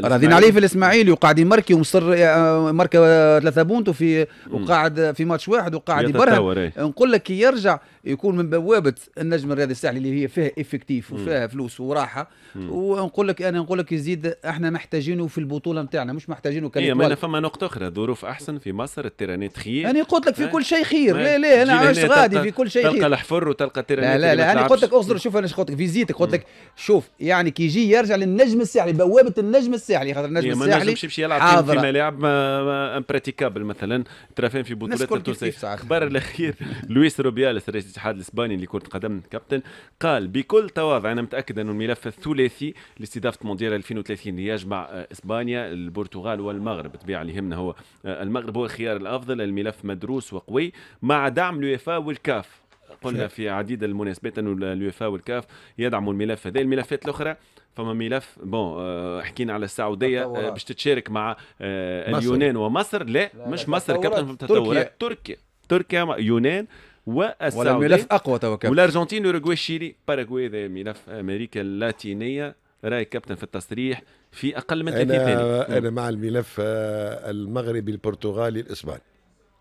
راضين عليه في الاسماعيلي وقاعد يمركي ومصر آه، مركه ثلاثه بونتو في وقاعد في ماتش واحد وقاعد يبرهن إيه. نقول لك يرجع يكون من بوابه النجم الرياضي الساحلي اللي هي فيها افكتيف وفيها فلوس وراحه ونقول لك انا نقول لك يزيد احنا محتاجينه في البطوله نتاعنا مش محتاجينه كان ما فما نقطه اخرى ظروف احسن في مصر التيرانات خير انا قلت لك في كل شيء خير لا لا انا عايش غادي في كل شيء خير تلقى الحفر وتلقى التيرانات لا لا لا انا قلت لك اصدر شوف انا قلت لك في زيتك قلت لك شوف يعني كي يجي يرجع للنجم الساحلي بوابه النجم الساحلي خاطر النجم الساحلي ما يمشي يلعب في ملاعب امبراتيكابل مثلا ترافين في بطولات التونسيه الاخير لويس روبيالس رئيس الاتحاد الاسباني لكره القدم كابتن قال بكل تواضع انا متاكد انه الملف الثلاثي لاستضافه مونديال 2030 لياج آه، اسبانيا البرتغال والمغرب بالطبيعه اللي يهمنا هو آه، المغرب هو الخيار الافضل الملف مدروس وقوي مع دعم اليوفا والكاف قلنا في عديد المناسبات انه اليوفا والكاف يدعموا الملف هذا الملفات الاخرى فما ملف بون آه، حكينا على السعوديه باش تتشارك مع اليونان ومصر لا, لا مش مصر كابتن تركيا تركيا, تركيا يونان والسعوديه ولا ملف اقوى تو والارجنتين اوروغواي تشيلي باراغواي هذا ملف امريكا اللاتينيه راي كابتن في التصريح في اقل من 30 ثانيه انا مع الملف آه، المغربي البرتغالي الاسباني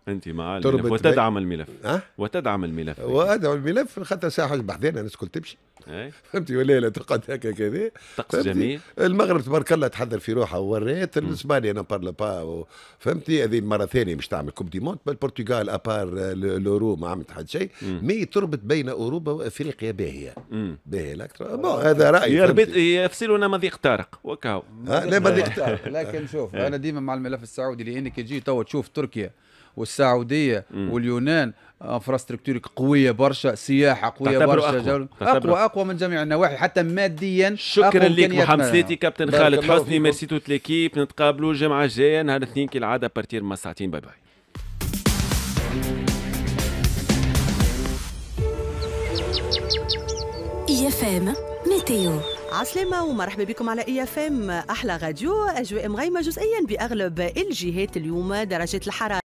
انت مع الملف وتدعم الملف أه؟ وتدعم الملف وادعم الملف خاطر ساعه حاجه بحذانا الناس الكل تمشي إيه. فهمتي ولا لا تقعد هكا كذا طقس جميل المغرب تبارك الله تحضر في روحها ووريت الاسبانيا انا بارلا با فهمتي هذه المره ثانيه مش تعمل كوب دي مونت البرتغال ابار لورو ما عملت حد شيء مي تربط بين اوروبا وافريقيا باهيه باهيه الاكثر هذا رايي يفصلنا مضيق طارق وكاو لا مضيق طارق لكن شوف إيه. انا ديما مع الملف السعودي لانك تجي تو تشوف تركيا والسعوديه مم. واليونان انفراستركتور قويه برشا سياحه قويه برشا أقوى. اقوى اقوى من جميع النواحي حتى ماديا شكرا لك محمد سليتي كابتن خالد حسني ميرسي توت ليكيب نتقابلوا الجمعه الجايه نهار الاثنين كالعاده بارتير من ساعتين باي باي اي اف ام ميتيو عسلامة ومرحبا بكم على اي اف ام احلى غاديو اجواء مغيمه جزئيا باغلب الجهات اليوم درجات الحراره